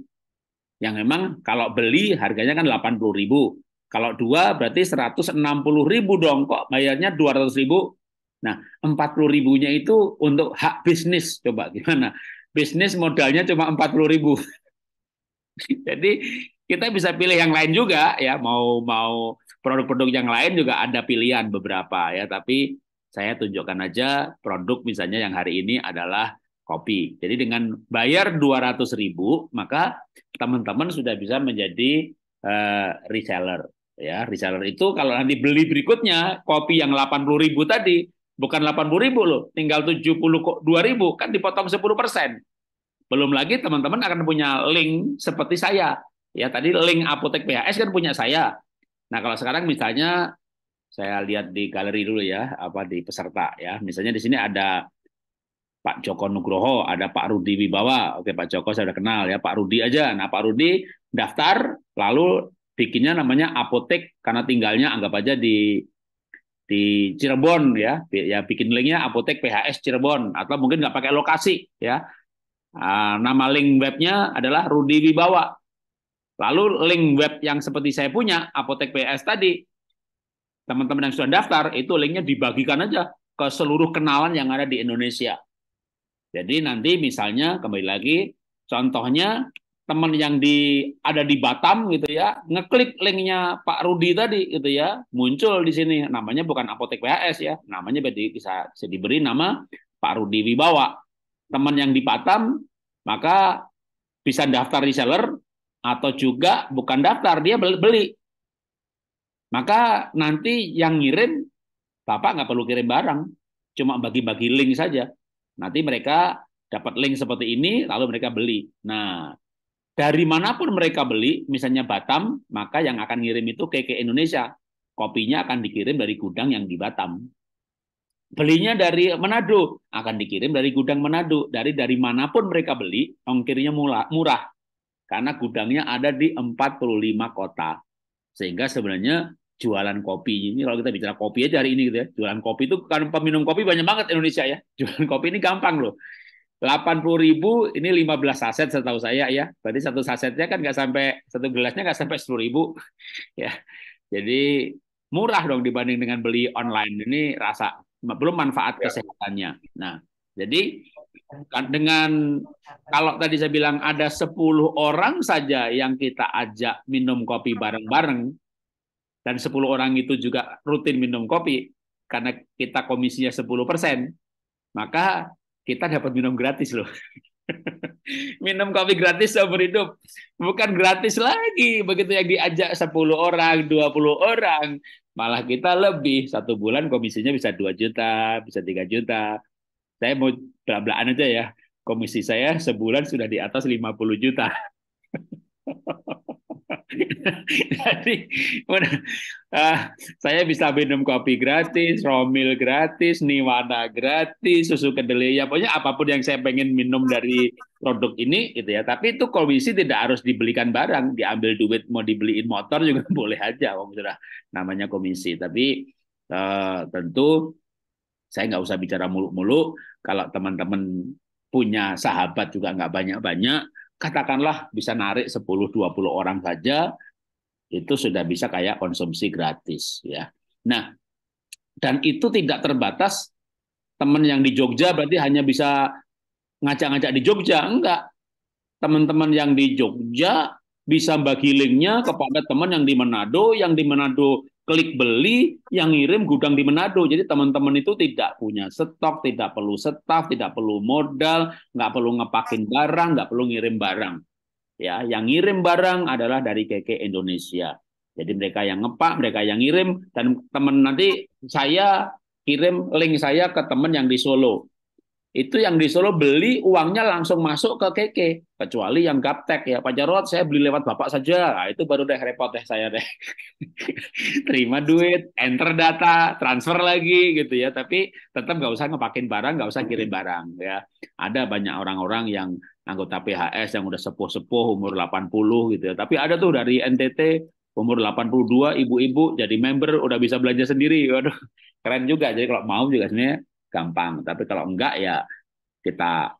Yang memang kalau beli harganya kan 80 ribu. Kalau dua berarti 160 ribu dong kok bayarnya 200 ribu. Nah 40 ribunya itu untuk hak bisnis. Coba gimana? Bisnis modalnya cuma 40 ribu. Jadi kita bisa pilih yang lain juga ya mau mau produk-produk yang lain juga ada pilihan beberapa ya tapi saya tunjukkan aja produk misalnya yang hari ini adalah kopi. Jadi dengan bayar 200 ribu, maka teman-teman sudah bisa menjadi uh, reseller. Ya, reseller itu kalau nanti beli berikutnya kopi yang 80 ribu tadi, bukan 80 ribu loh, tinggal 72 ribu, kan dipotong 10 persen. Belum lagi teman-teman akan punya link seperti saya. Ya, tadi link apotek PHS kan punya saya. Nah, kalau sekarang misalnya saya lihat di galeri dulu ya, apa di peserta ya. Misalnya di sini ada Pak Joko Nugroho, ada Pak Rudi Wibawa. Oke, Pak Joko saya udah kenal ya, Pak Rudi aja. Nah, Pak Rudi daftar lalu bikinnya namanya apotek karena tinggalnya anggap aja di di Cirebon ya, ya bikin linknya apotek PHS Cirebon atau mungkin nggak pakai lokasi ya. Ah, nama link webnya adalah Rudi Wibawa. Lalu link web yang seperti saya punya apotek PS tadi teman-teman yang sudah daftar, itu linknya dibagikan aja ke seluruh kenalan yang ada di Indonesia. Jadi nanti misalnya kembali lagi, contohnya teman yang di ada di Batam gitu ya, ngeklik linknya Pak Rudi tadi gitu ya, muncul di sini namanya bukan apotek PHS ya, namanya bisa, bisa diberi nama Pak Rudi Wibawa. Teman yang di Batam maka bisa daftar reseller atau juga bukan daftar dia beli maka nanti yang ngirim, Bapak nggak perlu kirim barang, cuma bagi-bagi link saja. Nanti mereka dapat link seperti ini, lalu mereka beli. Nah, dari manapun mereka beli, misalnya Batam, maka yang akan ngirim itu KK Indonesia. Kopinya akan dikirim dari gudang yang di Batam. Belinya dari Manado, akan dikirim dari gudang Manado. Dari dari manapun mereka beli, ongkirnya murah. Karena gudangnya ada di 45 kota. Sehingga sebenarnya jualan kopi ini kalau kita bicara kopi aja hari ini gitu ya. Jualan kopi itu kan peminum kopi banyak banget Indonesia ya. Jualan kopi ini gampang loh. 80 ribu ini 15 saset setahu saya ya. Berarti satu sasetnya kan nggak sampai satu gelasnya nggak sampai 10 ribu ya. Jadi murah dong dibanding dengan beli online ini rasa belum manfaat ya. kesehatannya. Nah, jadi Kan dengan kalau tadi saya bilang ada 10 orang saja yang kita ajak minum kopi bareng-bareng dan 10 orang itu juga rutin minum kopi karena kita komisinya 10%, maka kita dapat minum gratis loh. minum kopi gratis seumur hidup. Bukan gratis lagi. Begitu yang diajak 10 orang, 20 orang, malah kita lebih. Satu bulan komisinya bisa 2 juta, bisa 3 juta, saya mau bela aja ya komisi saya sebulan sudah di atas 50 juta jadi uh, saya bisa minum kopi gratis, romil gratis, niwana gratis, susu kedelai, ya pokoknya apapun yang saya pengen minum dari produk ini gitu ya. Tapi itu komisi tidak harus dibelikan barang, diambil duit mau dibeliin motor juga boleh aja, om sudah namanya komisi. Tapi uh, tentu saya nggak usah bicara muluk-muluk. Kalau teman-teman punya sahabat juga nggak banyak-banyak, katakanlah bisa narik 10-20 orang saja, itu sudah bisa kayak konsumsi gratis. ya. Nah, dan itu tidak terbatas teman yang di Jogja berarti hanya bisa ngajak-ngajak di Jogja. Enggak. Teman-teman yang di Jogja bisa bagi linknya kepada teman yang di Manado, yang di Manado klik beli yang ngirim gudang di Manado. Jadi teman-teman itu tidak punya stok, tidak perlu staf, tidak perlu modal, nggak perlu ngepakin barang, nggak perlu ngirim barang. Ya, yang ngirim barang adalah dari KK Indonesia. Jadi mereka yang ngepak, mereka yang ngirim dan teman nanti saya kirim link saya ke teman yang di Solo itu yang di Solo beli uangnya langsung masuk ke KK kecuali yang gaptek ya Pak Jarot saya beli lewat bapak saja nah, itu baru deh repot deh saya deh terima duit enter data transfer lagi gitu ya tapi tetap nggak usah ngepakin barang nggak usah kirim barang ya ada banyak orang-orang yang anggota PHS yang udah sepuh-sepuh umur 80 gitu ya tapi ada tuh dari NTT umur 82 ibu-ibu jadi member udah bisa belanja sendiri waduh keren juga jadi kalau mau juga sebenarnya gampang. Tapi kalau enggak ya kita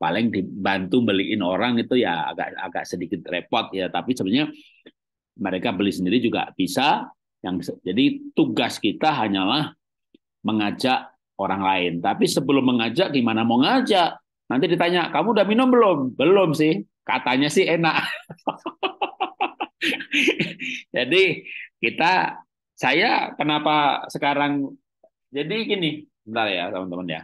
paling dibantu beliin orang itu ya agak agak sedikit repot ya. Tapi sebenarnya mereka beli sendiri juga bisa. Yang jadi tugas kita hanyalah mengajak orang lain. Tapi sebelum mengajak gimana mau ngajak? Nanti ditanya, "Kamu udah minum belum?" "Belum sih." Katanya sih enak. jadi kita saya kenapa sekarang jadi gini Bentar ya, teman-teman ya.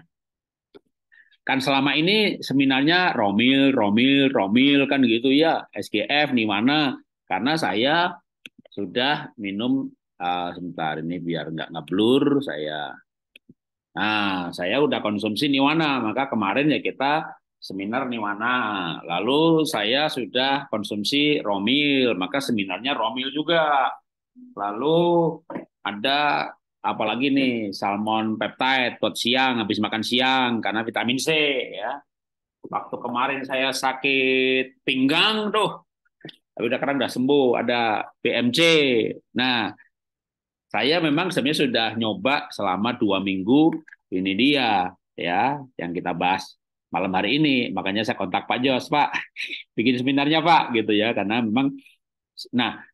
Kan selama ini seminarnya Romil, Romil, Romil kan gitu ya, SGF nih mana? Karena saya sudah minum uh, sebentar ini biar nggak ngeblur saya. Nah, saya udah konsumsi Niwana, maka kemarin ya kita seminar Niwana. Lalu saya sudah konsumsi Romil, maka seminarnya Romil juga. Lalu ada apalagi nih salmon peptide buat siang habis makan siang karena vitamin C ya waktu kemarin saya sakit pinggang tuh tapi udah karena udah sembuh ada BMC nah saya memang sebenarnya sudah nyoba selama dua minggu ini dia ya yang kita bahas malam hari ini makanya saya kontak Pak Jos Pak bikin seminarnya Pak gitu ya karena memang nah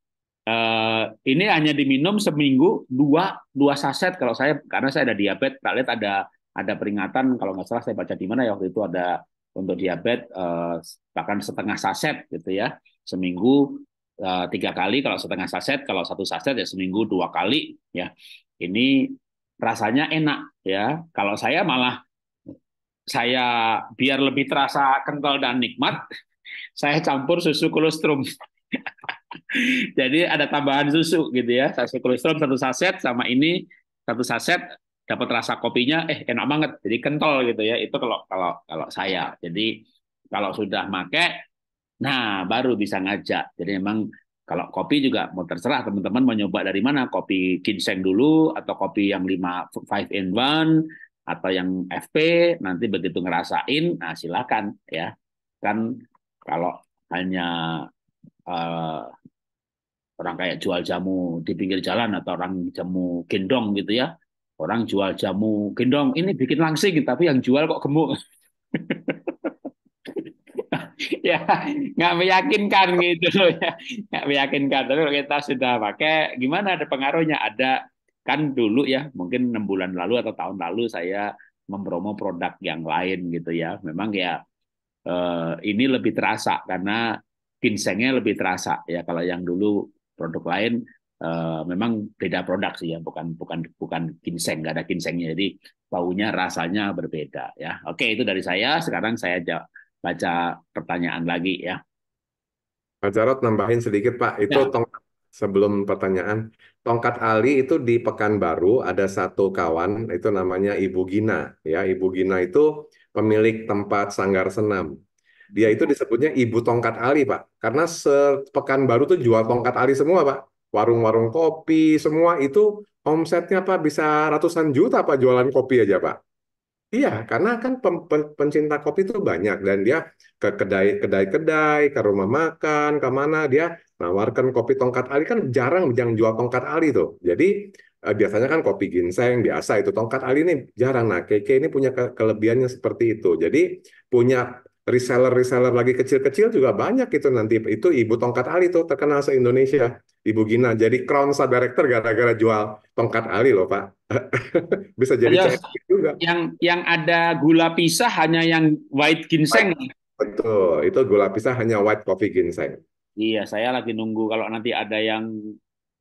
Uh, ini hanya diminum seminggu dua dua saset kalau saya karena saya ada diabetes. tak lihat ada ada peringatan kalau nggak salah saya baca di mana ya waktu itu ada untuk diabetes uh, bahkan setengah saset gitu ya seminggu uh, tiga kali kalau setengah saset kalau satu saset ya seminggu dua kali ya ini rasanya enak ya kalau saya malah saya biar lebih terasa kental dan nikmat saya campur susu kolostrum Jadi ada tambahan susu gitu ya, satu kolesterol satu saset sama ini satu saset dapat rasa kopinya, eh enak banget, jadi kental gitu ya. Itu kalau kalau kalau saya. Jadi kalau sudah make, nah baru bisa ngajak. Jadi memang kalau kopi juga mau terserah teman-teman mau nyoba dari mana, kopi ginseng dulu atau kopi yang 5 5 in 1 atau yang FP nanti begitu ngerasain, nah silakan ya. Kan kalau hanya uh, orang kayak jual jamu di pinggir jalan atau orang jamu gendong gitu ya orang jual jamu gendong ini bikin langsing tapi yang jual kok gemuk ya nggak meyakinkan gitu loh ya nggak meyakinkan tapi kalau kita sudah pakai gimana ada pengaruhnya ada kan dulu ya mungkin enam bulan lalu atau tahun lalu saya mempromo produk yang lain gitu ya memang ya eh, ini lebih terasa karena ginsengnya lebih terasa ya kalau yang dulu produk lain uh, memang beda produk sih ya, bukan bukan bukan ginseng, nggak ada ginsengnya. Jadi baunya, rasanya berbeda ya. Oke, itu dari saya. Sekarang saya baca pertanyaan lagi ya. Pak Jarot nambahin sedikit Pak, itu ya. tong sebelum pertanyaan. Tongkat Ali itu di Pekanbaru ada satu kawan itu namanya Ibu Gina ya. Ibu Gina itu pemilik tempat sanggar senam. Dia itu disebutnya ibu tongkat Ali, Pak. Karena sepekan baru tuh jual tongkat Ali semua, Pak. Warung-warung kopi, semua itu omsetnya Pak bisa ratusan juta Pak jualan kopi aja, Pak. Iya, karena kan pem, pen, pencinta kopi itu banyak dan dia ke kedai-kedai-kedai, ke rumah makan, ke mana dia nawarkan kopi tongkat ali kan jarang yang jual tongkat ali tuh. Jadi eh, biasanya kan kopi ginseng biasa itu tongkat ali ini jarang. Nah, keke ini punya kelebihannya seperti itu. Jadi punya reseller-reseller lagi kecil-kecil juga banyak itu nanti itu ibu tongkat ali tuh terkenal se Indonesia ibu Gina jadi crown sub director gara-gara jual tongkat ali loh pak bisa jadi Ayo, iya. juga yang yang ada gula pisah hanya yang white ginseng betul itu gula pisah hanya white coffee ginseng iya saya lagi nunggu kalau nanti ada yang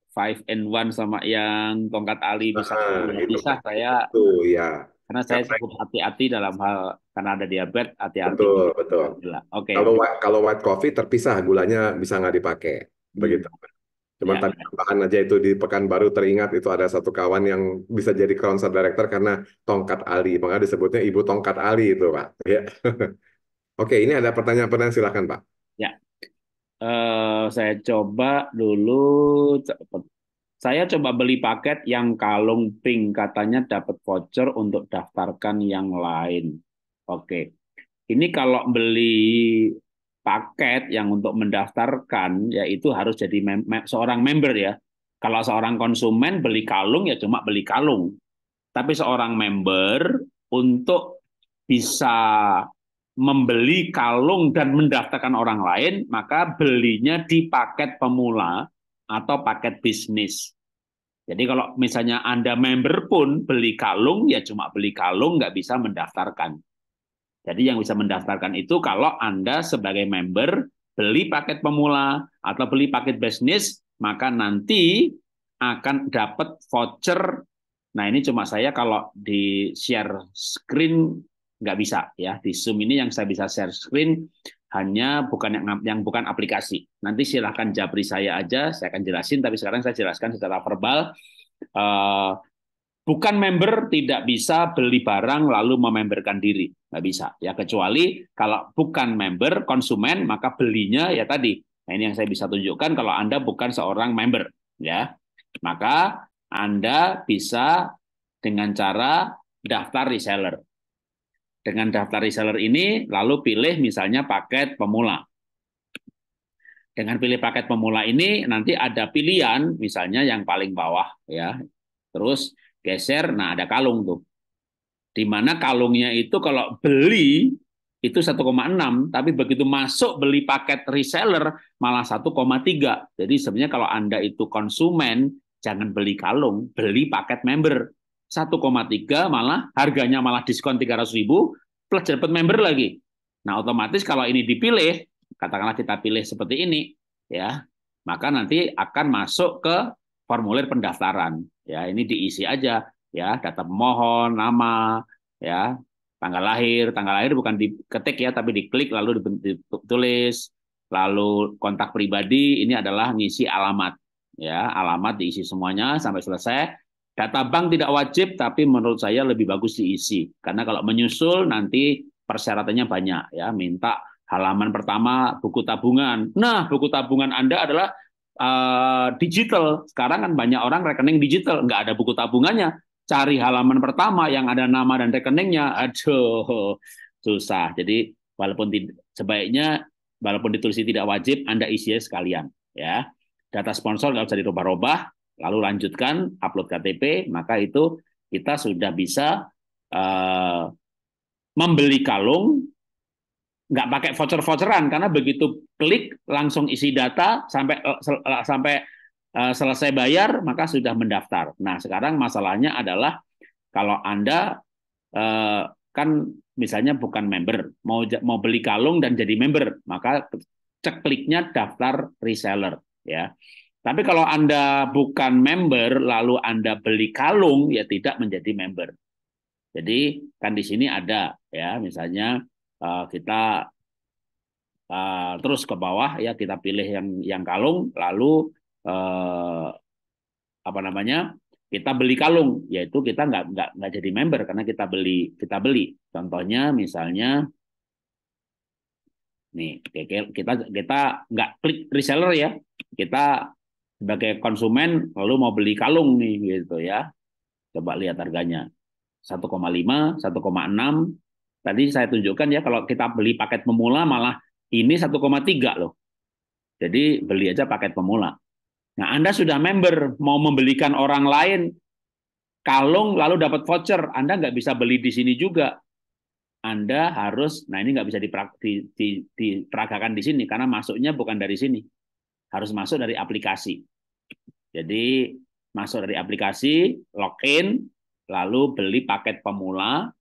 five and one sama yang tongkat ali bisa nah, gula pisah saya itu ya karena saya cukup hati-hati dalam hal karena ada diabetes hati-hati. Betul, betul. Oke. Okay. Kalau kalau white coffee terpisah gulanya bisa nggak dipakai hmm. begitu. Cuman ya. tadi tambahan aja itu di pekan baru teringat itu ada satu kawan yang bisa jadi konser director karena tongkat Ali. mengapa disebutnya ibu tongkat Ali itu, Pak. Ya. Oke, ini ada pertanyaan-pertanyaan silakan, Pak. Ya. Uh, saya coba dulu saya coba beli paket yang kalung pink katanya dapat voucher untuk daftarkan yang lain. Oke. Ini kalau beli paket yang untuk mendaftarkan yaitu harus jadi mem me seorang member ya. Kalau seorang konsumen beli kalung ya cuma beli kalung. Tapi seorang member untuk bisa membeli kalung dan mendaftarkan orang lain, maka belinya di paket pemula atau paket bisnis. Jadi kalau misalnya Anda member pun beli kalung, ya cuma beli kalung, nggak bisa mendaftarkan. Jadi yang bisa mendaftarkan itu kalau Anda sebagai member beli paket pemula atau beli paket bisnis, maka nanti akan dapat voucher. Nah ini cuma saya kalau di share screen nggak bisa ya. Di Zoom ini yang saya bisa share screen hanya bukan yang, yang bukan aplikasi. Nanti silahkan japri saya aja, saya akan jelasin. Tapi sekarang saya jelaskan secara verbal. Eh, bukan member tidak bisa beli barang lalu mememberkan diri nggak bisa ya kecuali kalau bukan member konsumen maka belinya ya tadi nah ini yang saya bisa tunjukkan kalau anda bukan seorang member ya maka anda bisa dengan cara daftar reseller dengan daftar reseller ini lalu pilih misalnya paket pemula dengan pilih paket pemula ini nanti ada pilihan misalnya yang paling bawah ya terus geser nah ada kalung tuh di mana kalungnya itu kalau beli itu 1,6, tapi begitu masuk beli paket reseller malah 1,3. Jadi sebenarnya kalau Anda itu konsumen, jangan beli kalung, beli paket member. 1,3 malah harganya malah diskon 300 ribu, plus dapat member lagi. Nah otomatis kalau ini dipilih, katakanlah kita pilih seperti ini, ya maka nanti akan masuk ke formulir pendaftaran. Ya ini diisi aja ya data pemohon, nama, ya tanggal lahir, tanggal lahir bukan diketik ya, tapi diklik lalu ditulis, lalu kontak pribadi ini adalah ngisi alamat, ya alamat diisi semuanya sampai selesai. Data bank tidak wajib, tapi menurut saya lebih bagus diisi karena kalau menyusul nanti persyaratannya banyak ya, minta halaman pertama buku tabungan. Nah, buku tabungan Anda adalah uh, digital. Sekarang kan banyak orang rekening digital, nggak ada buku tabungannya cari halaman pertama yang ada nama dan rekeningnya, aduh susah. Jadi walaupun sebaiknya walaupun ditulis tidak wajib, Anda isi sekalian ya. Data sponsor nggak usah dirubah-rubah, lalu lanjutkan upload KTP, maka itu kita sudah bisa uh, membeli kalung nggak pakai voucher-voucheran karena begitu klik langsung isi data sampai eh, eh, sampai Eh, selesai bayar maka sudah mendaftar. Nah, sekarang masalahnya adalah kalau Anda eh, kan misalnya bukan member, mau mau beli kalung dan jadi member, maka cek kliknya daftar reseller ya. Tapi kalau Anda bukan member lalu Anda beli kalung ya tidak menjadi member. Jadi kan di sini ada ya misalnya eh, kita terus ke bawah ya kita pilih yang yang kalung lalu eh, apa namanya kita beli kalung yaitu kita nggak nggak nggak jadi member karena kita beli kita beli contohnya misalnya nih kita kita nggak klik reseller ya kita sebagai konsumen lalu mau beli kalung nih gitu ya coba lihat harganya 1,5 1,6 tadi saya tunjukkan ya kalau kita beli paket pemula malah ini 1,3 loh jadi beli aja paket pemula Nah, Anda sudah member, mau membelikan orang lain kalung lalu dapat voucher, Anda nggak bisa beli di sini juga. Anda harus, nah ini nggak bisa diperagakan di sini karena masuknya bukan dari sini, harus masuk dari aplikasi. Jadi masuk dari aplikasi, login, lalu beli paket pemula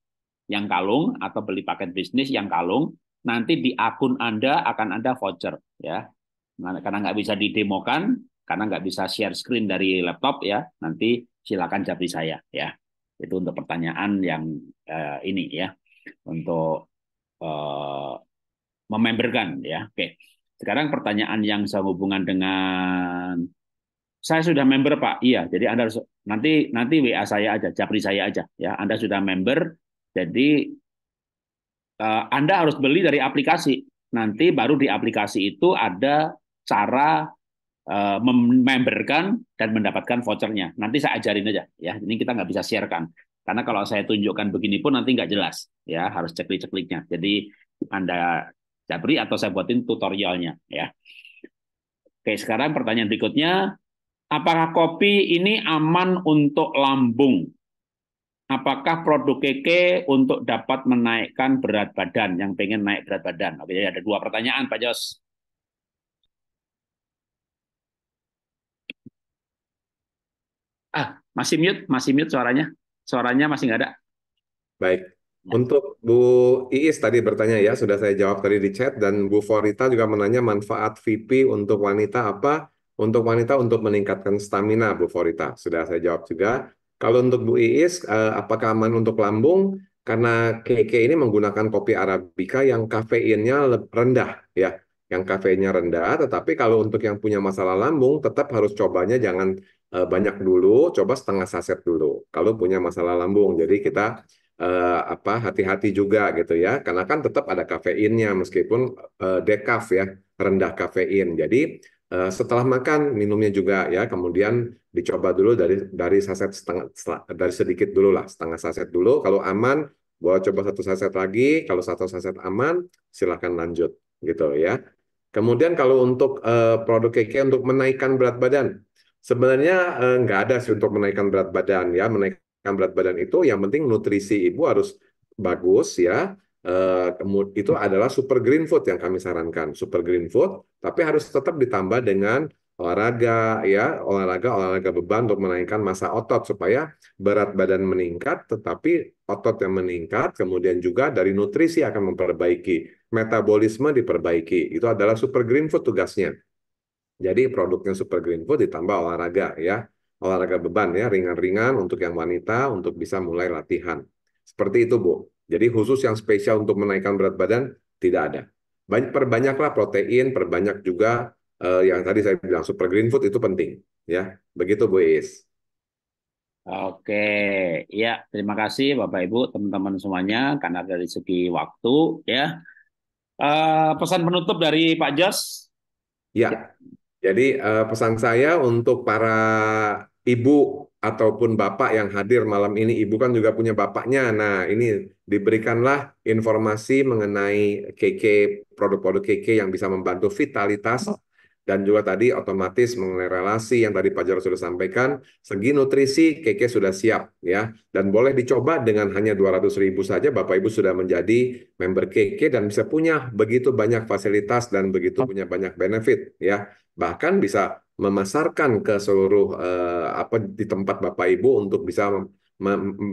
yang kalung atau beli paket bisnis yang kalung. Nanti di akun Anda akan ada voucher, ya. Nah, karena nggak bisa didemokan, karena nggak bisa share screen dari laptop ya. Nanti silakan japri saya ya. Itu untuk pertanyaan yang uh, ini ya untuk uh, mememberkan ya. Oke. Sekarang pertanyaan yang sehubungan dengan saya sudah member Pak. Iya, jadi Anda harus nanti nanti WA saya aja, japri saya aja ya. Anda sudah member jadi uh, Anda harus beli dari aplikasi. Nanti baru di aplikasi itu ada cara Eh, memberkan dan mendapatkan vouchernya. Nanti saya ajarin aja ya. Ini kita nggak bisa sharekan karena kalau saya tunjukkan begini pun nanti nggak jelas ya harus ceklik-cekliknya. Jadi anda capri atau saya buatin tutorialnya ya. Oke sekarang pertanyaan berikutnya, apakah kopi ini aman untuk lambung? Apakah produk keke untuk dapat menaikkan berat badan yang pengen naik berat badan? Oke, ada dua pertanyaan Pak Jos. Masih mute, masih mute suaranya. Suaranya masih nggak ada. Baik. Ya. Untuk Bu Iis tadi bertanya ya, sudah saya jawab tadi di chat, dan Bu Forita juga menanya manfaat VP untuk wanita apa? Untuk wanita untuk meningkatkan stamina, Bu Forita. Sudah saya jawab juga. Kalau untuk Bu Iis, eh, apakah aman untuk lambung? Karena KK ini menggunakan kopi Arabica yang kafeinnya rendah ya yang kafeinnya rendah, tetapi kalau untuk yang punya masalah lambung tetap harus cobanya jangan Eh, banyak dulu, coba setengah saset dulu. Kalau punya masalah lambung, jadi kita uh, apa hati-hati juga gitu ya, karena kan tetap ada kafeinnya meskipun uh, eh, dekaf ya rendah kafein. Jadi uh, setelah makan minumnya juga ya, kemudian dicoba dulu dari dari saset setengah dari sedikit dulu lah setengah saset dulu. Kalau aman bawa coba satu saset lagi. Kalau satu saset aman, silahkan lanjut gitu ya. Kemudian kalau untuk uh, produk keke untuk menaikkan berat badan, Sebenarnya eh, nggak ada sih untuk menaikkan berat badan ya. Menaikkan berat badan itu yang penting nutrisi ibu harus bagus ya. eh, itu adalah super green food yang kami sarankan. Super green food, tapi harus tetap ditambah dengan olahraga ya olahraga olahraga beban untuk menaikkan masa otot supaya berat badan meningkat tetapi otot yang meningkat kemudian juga dari nutrisi akan memperbaiki metabolisme diperbaiki itu adalah super green food tugasnya jadi produknya Super Green Food ditambah olahraga ya. Olahraga beban ya, ringan-ringan untuk yang wanita untuk bisa mulai latihan. Seperti itu, Bu. Jadi khusus yang spesial untuk menaikkan berat badan tidak ada. Banyak perbanyaklah protein, perbanyak juga eh, yang tadi saya bilang super green food itu penting ya. Begitu Bu Is. Oke, ya terima kasih Bapak Ibu, teman-teman semuanya karena dari segi waktu ya. Uh, pesan penutup dari Pak Jos. Ya, ya. Jadi uh, pesan saya untuk para ibu ataupun bapak yang hadir malam ini, ibu kan juga punya bapaknya. Nah, ini diberikanlah informasi mengenai KK, produk-produk KK yang bisa membantu vitalitas oh. dan juga tadi otomatis mengenai relasi yang tadi Pak Jarod sudah sampaikan, segi nutrisi KK sudah siap ya dan boleh dicoba dengan hanya dua ratus ribu saja Bapak Ibu sudah menjadi member KK dan bisa punya begitu banyak fasilitas dan begitu oh. punya banyak benefit ya bahkan bisa memasarkan ke seluruh eh, apa di tempat Bapak Ibu untuk bisa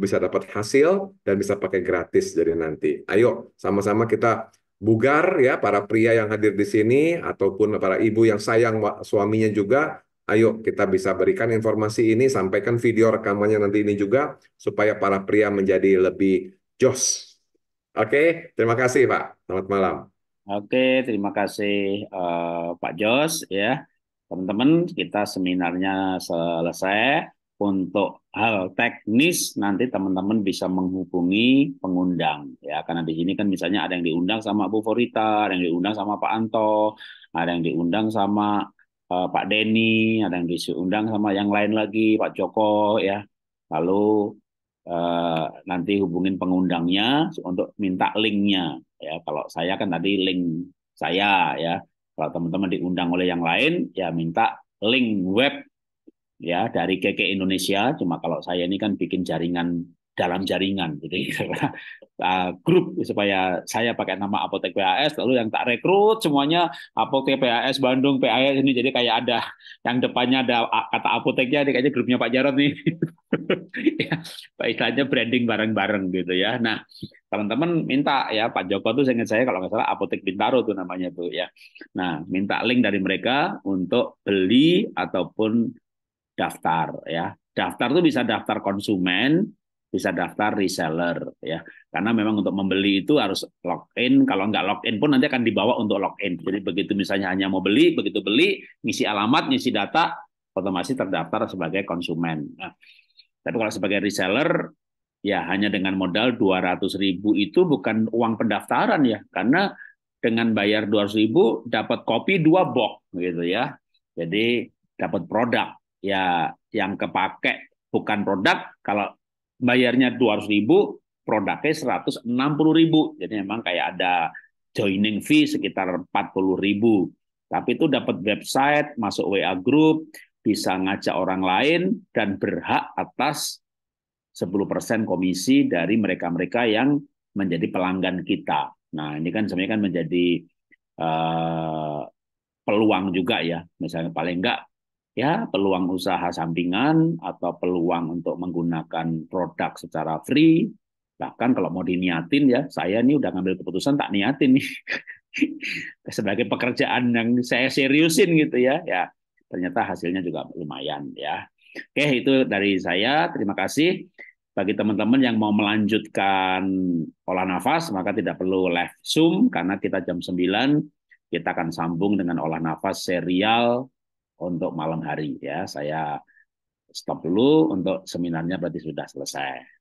bisa dapat hasil dan bisa pakai gratis jadi nanti. Ayo sama-sama kita bugar ya para pria yang hadir di sini ataupun para ibu yang sayang suaminya juga. Ayo kita bisa berikan informasi ini, sampaikan video rekamannya nanti ini juga supaya para pria menjadi lebih jos. Oke, terima kasih Pak. Selamat malam. Oke, terima kasih uh, Pak Jos ya. Teman-teman, kita seminarnya selesai. Untuk hal teknis nanti teman-teman bisa menghubungi pengundang ya karena di sini kan misalnya ada yang diundang sama Bu Forita, ada yang diundang sama Pak Anto, ada yang diundang sama uh, Pak Denny, ada yang diundang sama yang lain lagi Pak Joko ya. Lalu uh, nanti hubungin pengundangnya untuk minta linknya ya kalau saya kan tadi link saya ya kalau teman-teman diundang oleh yang lain ya minta link web ya dari KK Indonesia cuma kalau saya ini kan bikin jaringan dalam jaringan jadi gitu. ah, grup supaya saya pakai nama apotek PAS lalu yang tak rekrut semuanya apotek PAS Bandung PAS ini jadi kayak ada yang depannya ada kata apoteknya ini kayaknya grupnya Pak Jarod nih ya, istilahnya branding bareng-bareng gitu ya nah teman-teman minta ya Pak Joko tuh ingat saya kalau nggak salah apotek Bintaro tuh namanya tuh ya. Nah minta link dari mereka untuk beli ataupun daftar ya. Daftar tuh bisa daftar konsumen, bisa daftar reseller ya. Karena memang untuk membeli itu harus login. Kalau nggak login pun nanti akan dibawa untuk login. Jadi begitu misalnya hanya mau beli, begitu beli ngisi alamat, ngisi data, otomatis terdaftar sebagai konsumen. Nah, tapi kalau sebagai reseller ya hanya dengan modal ratus ribu itu bukan uang pendaftaran ya, karena dengan bayar ratus ribu dapat kopi dua box gitu ya. Jadi dapat produk ya yang kepake bukan produk kalau bayarnya ratus ribu produknya 160 ribu. Jadi memang kayak ada joining fee sekitar 40 ribu. Tapi itu dapat website, masuk WA group, bisa ngajak orang lain dan berhak atas 10% komisi dari mereka-mereka yang menjadi pelanggan kita. Nah, ini kan sebenarnya kan menjadi uh, peluang juga ya. Misalnya paling enggak ya peluang usaha sampingan atau peluang untuk menggunakan produk secara free. Bahkan kalau mau diniatin ya, saya ini udah ngambil keputusan tak niatin nih. Sebagai pekerjaan yang saya seriusin gitu ya. Ya, ternyata hasilnya juga lumayan ya. Oke, itu dari saya. Terima kasih. Bagi teman-teman yang mau melanjutkan olah nafas, maka tidak perlu live Zoom, karena kita jam 9, kita akan sambung dengan olah nafas serial untuk malam hari. ya Saya stop dulu untuk seminarnya berarti sudah selesai.